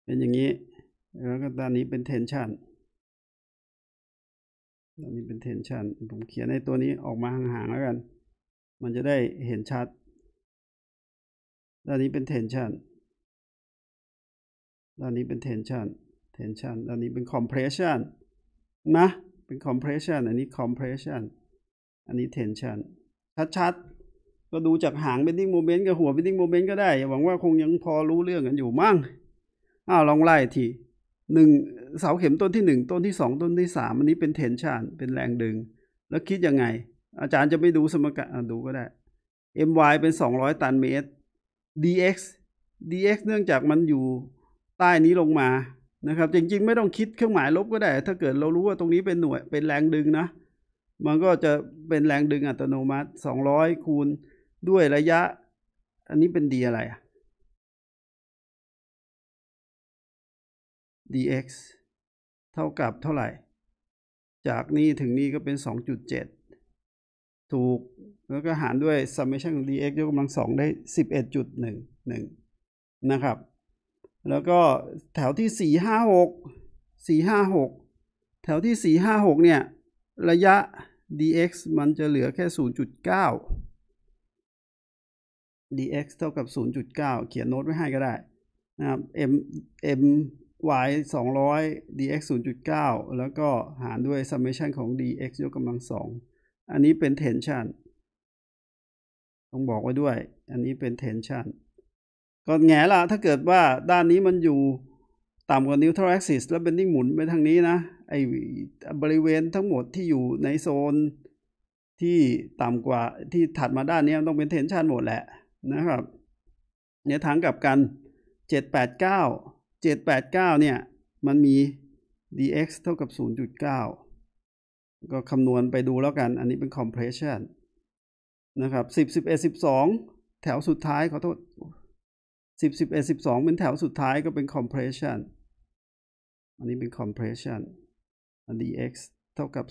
A: เป็นอย่างนี้ แล้วก็ด้านนี้เป็นเทนชัน
B: ด้านนี้เป็นเทนชันผมเขียนในตัวนี้ออกมาห่างๆแล้วกันมันจะได้เห็นชัด ด้านนี้เป็น tension ด้านนี้เป็น tension tension ด้านนี้เป็น compression
A: นะ เป็น compression อันนี้ compression อันนี้ tension ชัด ๆ ก็ดูจากหาง bending moment กับหัว bending moment ก็ได้ หวังว่าคงยังพอรู้เรื่องกันอยู่มั่งอ้าว ลองไล่ทีหนึ่งเสาเข็มต้นที่หนึ่ง ต้นที่สองต้นที่สาม อันนี้เป็น tension เป็นแรงดึง แล้วคิดยังไงอาจารย์จะไม่ดูสมการดูก็ได้ my เป็น 200 ตันเมตร dx dx เนื่องจากมันอยู่ใต้นี้ลงมานะครับ จริงๆ ไม่ต้องคิดเครื่องหมายลบก็ได้ ถ้าเกิดเรารู้ว่าตรงนี้เป็นหน่วย เป็นแรงดึงนะ มันก็จะเป็นแรงดึงอัตโน
B: มัติ 200 คูณด้วยระยะ อันนี้เป็นดีอะไรอะ dx เท่ากับเท่าไหร่ จากนี้ถึงนี้ก็เป็น 2.7ถู
A: กแล้วก็หารด้วย summation ของ dx ยกกำลังสองได้สิบเอ็ดจุดหนึึ่่งงหนนะครับแล้วก็แถวที่สสีี่หห้าก่ห้าหกแถวที่สี่ห้าหกเนี่ย ระยะ dx มันจะเหลือแค่ศูนย์จุดเก้า dx เท่ากับศูนย์จุดเก้าเขียนโน้ตไว้ให้ก็ได้นะครับ m m y สองร้อย dx ศูนย์จุดเก้าแล้วก็หารด้วย summation ของ dx ยกกำลังสองอันนี้เป็น tension ต้องบอกไว้ด้วย อันนี้เป็น tension ก็แง่ละ ถ้าเกิดว่าด้านนี้มันอยู่ต่ำกว่า neutral axis แล้วเป็นที่หมุนไปทางนี้นะ ไอบริเวณทั้งหมดที่อยู่ในโซนที่ต่ำกว่าที่ถัดมาด้านนี้ต้องเป็นเทนชันหมดแหละนะครับ เนี่ยทางกับกัน 789 789เนี่ยมันมี dx เท่ากับ 0.9ก็คำนวณไปดูแล้วกัน อันนี้เป็น compression นะครับ10 11 12แถวสุดท้ายขอโทษ10 11 12เป็นแถวสุดท้ายก็เป็น compression อันนี้เป็น compression dx เท่ากับ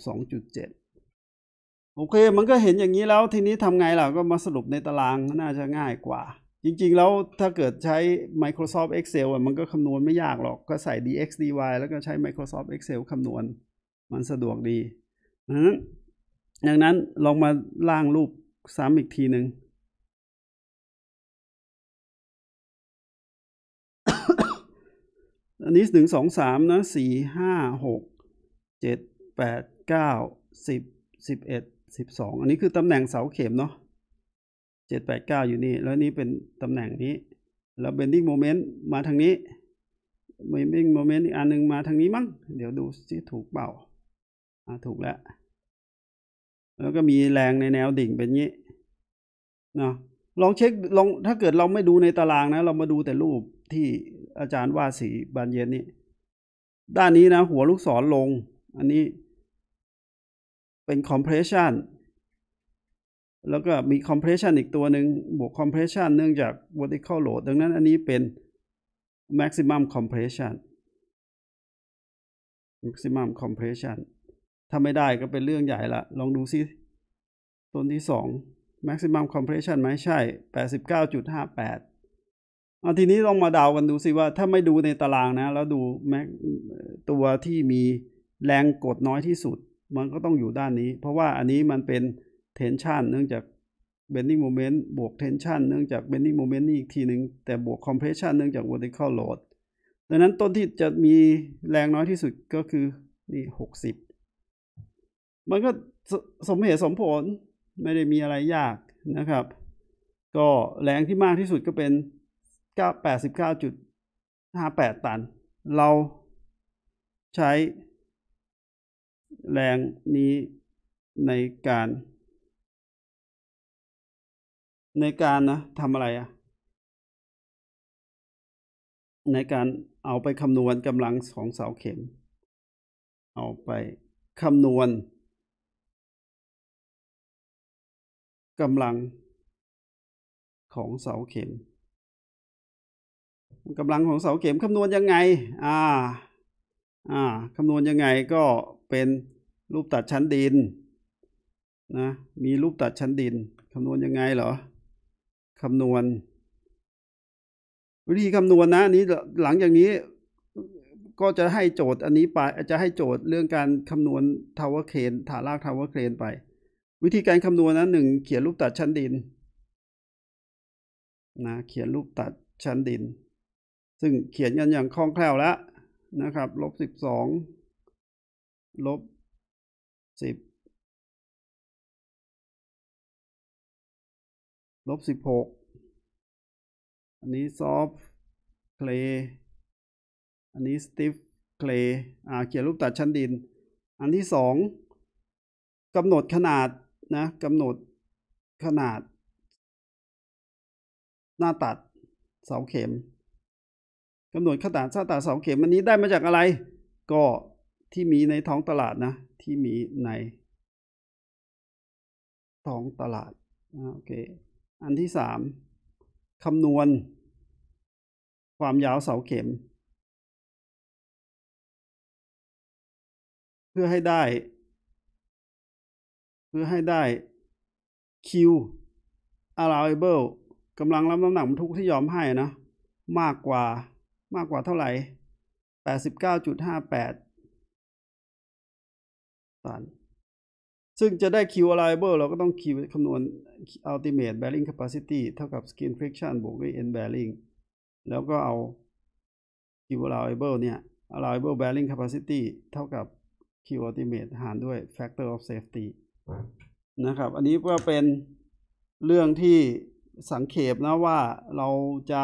A: 2.7 โอเค มันก็เห็นอย่างนี้แล้ว ทีนี้ทำไงล่ะ ก็มาสรุปในตาราง น่าจะง่ายกว่า จริงๆ แล้วถ้าเกิดใช้ Microsoft Excel มันก็คำนวณไม่ยากหรอก ก็ใส่ dx dy แล้วก็ใช้ Microsoft Excel คำนวณ มันสะดวกดีดังนั้นลองมาล่าง
B: รูปซ้ำอีกทีหนึ่งอันนี้หนึ่งสองสามนะสี่ห้าหก
A: เจ็ดแปดเก้าสิบสิบเอ็ดสิบสองอันนี้คือตำแหน่งเสาเข็มเนาะเจ็ดแปดเก้าอยู่นี่ แล้วนี่เป็นตำแหน่งนี้ แล้วเบนดิ้งโมเมนต์มาทางนี้เบนดิ้งโมเมนต์อีกอันหนึ่งมาทางนี้มั้งเดี๋ยวดูสิถูกเปล่าถูกแล้ว แล้วก็มีแรงในแนวดิ่งเป็นงี้นะลองเช็คลองถ้าเกิดเราไม่ดูในตารางนะ เรามาดูแต่รูปที่อาจารย์วาสีบานเย็นนี่ด้านนี้นะหัวลูกศรลง อันนี้เป็น compression แล้วก็มี compression อีกตัวหนึ่งบวก compression เนื่องจาก vertical load ดังนั้นอันนี้เป็น maximum compression maximum compression ถ้าไม่ได้ก็เป็นเรื่องใหญ่ละ ลองดูซิต้นที่สอง maximum compression ไหมใช่แปดสิบเก้้าาจุดดหแปเอาทีนี้ลองมาเดากันดูซิว่า ถ้าไม่ดูในตารางนะ แล้วดูแม็ตัวที่มีแรงกดน้อยที่สุด มันก็ต้องอยู่ด้านนี้ เพราะว่าอันนี้มันเป็น tension เนื่องจาก bending moment บวก tension เนื่องจาก bending moment นี่อีกทีหนึ่งแต่บวก compression เนื่องจาก vertical load ดังนั้นต้นที่จะมีแรงน้อยที่สุดก็คือนี่หกสิบมันก็สมเหตุสมผลไม่ได้มีอะไรยากนะครับ ก็แรงที่มากที่สุดก็เป็น89.58ตันเราใช้
B: แรงนี้ในการ ในการนะทำอะไรอะในการเอาไปคำนวณกำลังของเสาเข็ม เอาไปคำนวณกำลังของเสาเข็มกำลังของเสาเข็มคำนวณยังไง อ่า อ่าคำนวณยังไ
A: งก็เป็นรูปตัดชั้นดินนะ มีรูปตัดชั้นดินคำนวณยังไงเหรอคำนวณ วิธีคำนวณนะ นี้หลังจากนี้ ก็จะให้โจทย์อันนี้ไป จะให้โจทย์เรื่องการคำนวณทาวเวอร์เคนฐานรากทาวเวอร์เคนไปวิธีการคำนวณนะหนึ่งเขียนรูปตัดชั้นดินนะ เขียนรูปตัดชั้นดิน
B: ซึ่งเขียนกันอย่างคล่องแคล่วแล้วนะครับลบสิบสองลบสิบลบสิบหกอันนี้ซอฟเคลอันนี้สติฟเคลอ่าเขียนรูปตัดช
A: ั้นดิน อันที่สองกำหนดขนาดนะกำหนดขนาดหน้าตัดเสาเข็มกำหนดขนาดหน้าตัดเสาเข็ม อันนี้ได้มาจากอะไร ก็ที่มีในท้องตลาดนะที่มีในท้องต
B: ลาดโอเคอันที่สามคำนวณ ความยาวเสาเข็ม เพื่อให้ได้พื่อให้ได้
A: Q allowable กำลังรับน้ำหนักบรรทุกที่ยอมให้นะ มากกว่ามากกว่าเท่าไหร่ 89.58ตันซึ่งจะได้ Q allowable เราก็ต้อง Q คำนวณ ultimate bearing capacity เท่ากับ skin friction บวกด้วย end bearing แล้วก็เอา Q allowable เนี่ย allowable bearing capacity เท่ากับ Q ultimate หารด้วย factor of safety นะครับอันนี้ก็เป็นเรื่องที่สังเขปนะว่าเราจะ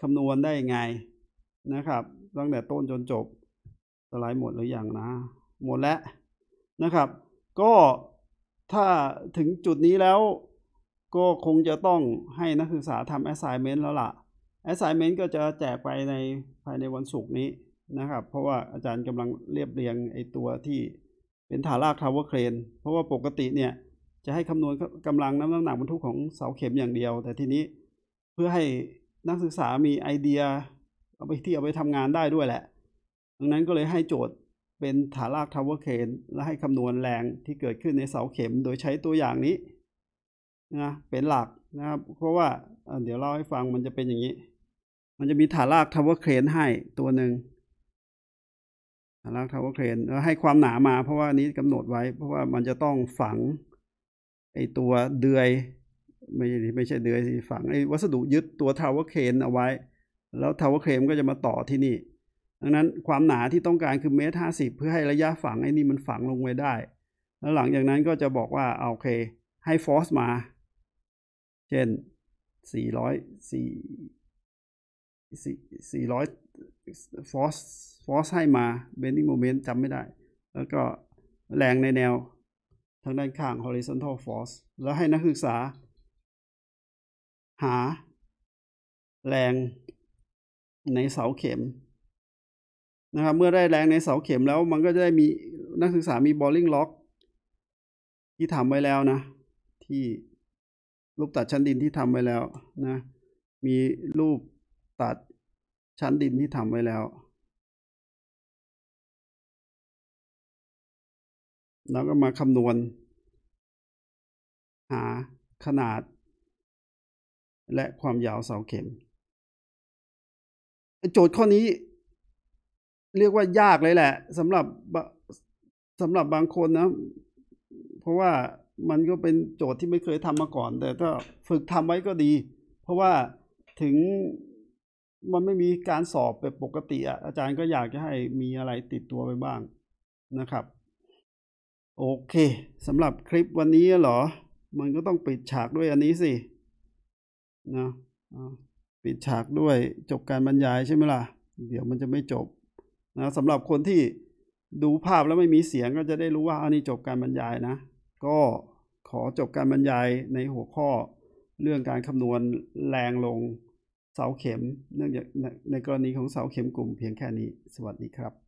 A: คำนวณได้ยังไงนะครับ ตั้งแต่ต้นจนจบสไลด์หมดหรืออยังนะหมดแล้วนะครับ ก็ถ้าถึงจุดนี้แล้ว ก็คงจะต้องให้นักศึกษาทำ assignment แล้วละ่ะ assignment ก็จะแจกไปในภายในวันศุกร์นี้นะครับ เพราะว่าอาจารย์กำลังเรียบเรียงไอตัวที่เป็นฐานรากทาวเวอร์เครน เพราะว่าปกติเนี่ยจะให้คำนวณกำลังน้ำหนักบรรทุกของ เสาเข็มอย่างเดียว แต่ทีนี้เพื่อให้นักศึกษามีไอเดียเอาไปที่เอาไปทำงานได้ด้วยแหละ ดังนั้นก็เลยให้โจทย์เป็นฐานรากทาวเวอร์เคนและให้คำนวณแรงที่เกิดขึ้นในเสาเข็มโดยใช้ตัวอย่างนี้นะเป็นหลักนะครับ เพราะว่าเดี๋ยวเล่าให้ฟังมันจะเป็นอย่างนี้ มันจะมีฐานรากทาวเวอร์เคนให้ตัวหนึ่งลักทาวเวอร์เครนให้ความหนามา เพราะว่านี้กำหนดไว้ เพราะว่ามันจะต้องฝังไอตัวเดือย ไม่ไม่ใช่เดือยสิฝังไอวัสดุยึดตัวทาวเวอร์เครนเอาไว้ แล้วทาวเวอร์เครนก็จะมาต่อที่นี่ ดังนั้นความหนาที่ต้องการคือเมตรห้าสิบเพื่อให้ระยะฝังไอ้นี่มันฝังลงไว้ได้ แล้วหลังจากนั้นก็จะบอกว่าโอเค ให้ฟอสมา เช่นสี่ร้อยสี่สี่ร้อยฟอสฟอสให้มาเบนดิ้งโมเมนต์จำไม่ได้ แล้วก็แรงในแนว ทางด้านข้าง horizontal force แล้วให้นักศึกษาหาแรงในเสาเข็ม นะครับเมื่อได้แรงในเสาเข็มแล้วมันก็จะได้มีนักศึกษามีบอลลิงล็อกที่ทำไว้แล้วนะ ที่รูปตัดชั้นดินที่ทำไว้แล้วนะ มีรูป
B: ตัดชั้นดินที่ทำไว้แล้ว แล้วก็มาคำนวณ หาขนาด และความยาวเสาเข็มโจทย์ข้อนี้ เรียกว่ายากเลยแหละสำหรับ
A: สำหรับบางคนนะ เพราะว่ามันก็เป็นโจทย์ที่ไม่เคยทำมาก่อน แต่ถ้าฝึกทำไว้ก็ดี เพราะว่าถึงมันไม่มีการสอบแบบปกติอ่ะอาจารย์ก็อยากจะให้มีอะไรติดตัวไปบ้างนะครับ โอเคสำหรับคลิปวันนี้เหรอ มันก็ต้องปิดฉากด้วยอันนี้สินะปิดฉากด้วยจบการบรรยายใช่ไหมล่ะ เดี๋ยวมันจะไม่จบนะสำหรับคนที่ดูภาพแล้วไม่มีเสียงก็จะได้รู้ว่าอันนี้จบการบรรยายนะก็ขอจบการบรรยายในหัวข้อ เรื่องการคำนวณแรงลงเสาเข็ม เนื่องจากในกรณีของเสา เข็มกลุ่มเพียงแค่นี้ สวัสดีครับ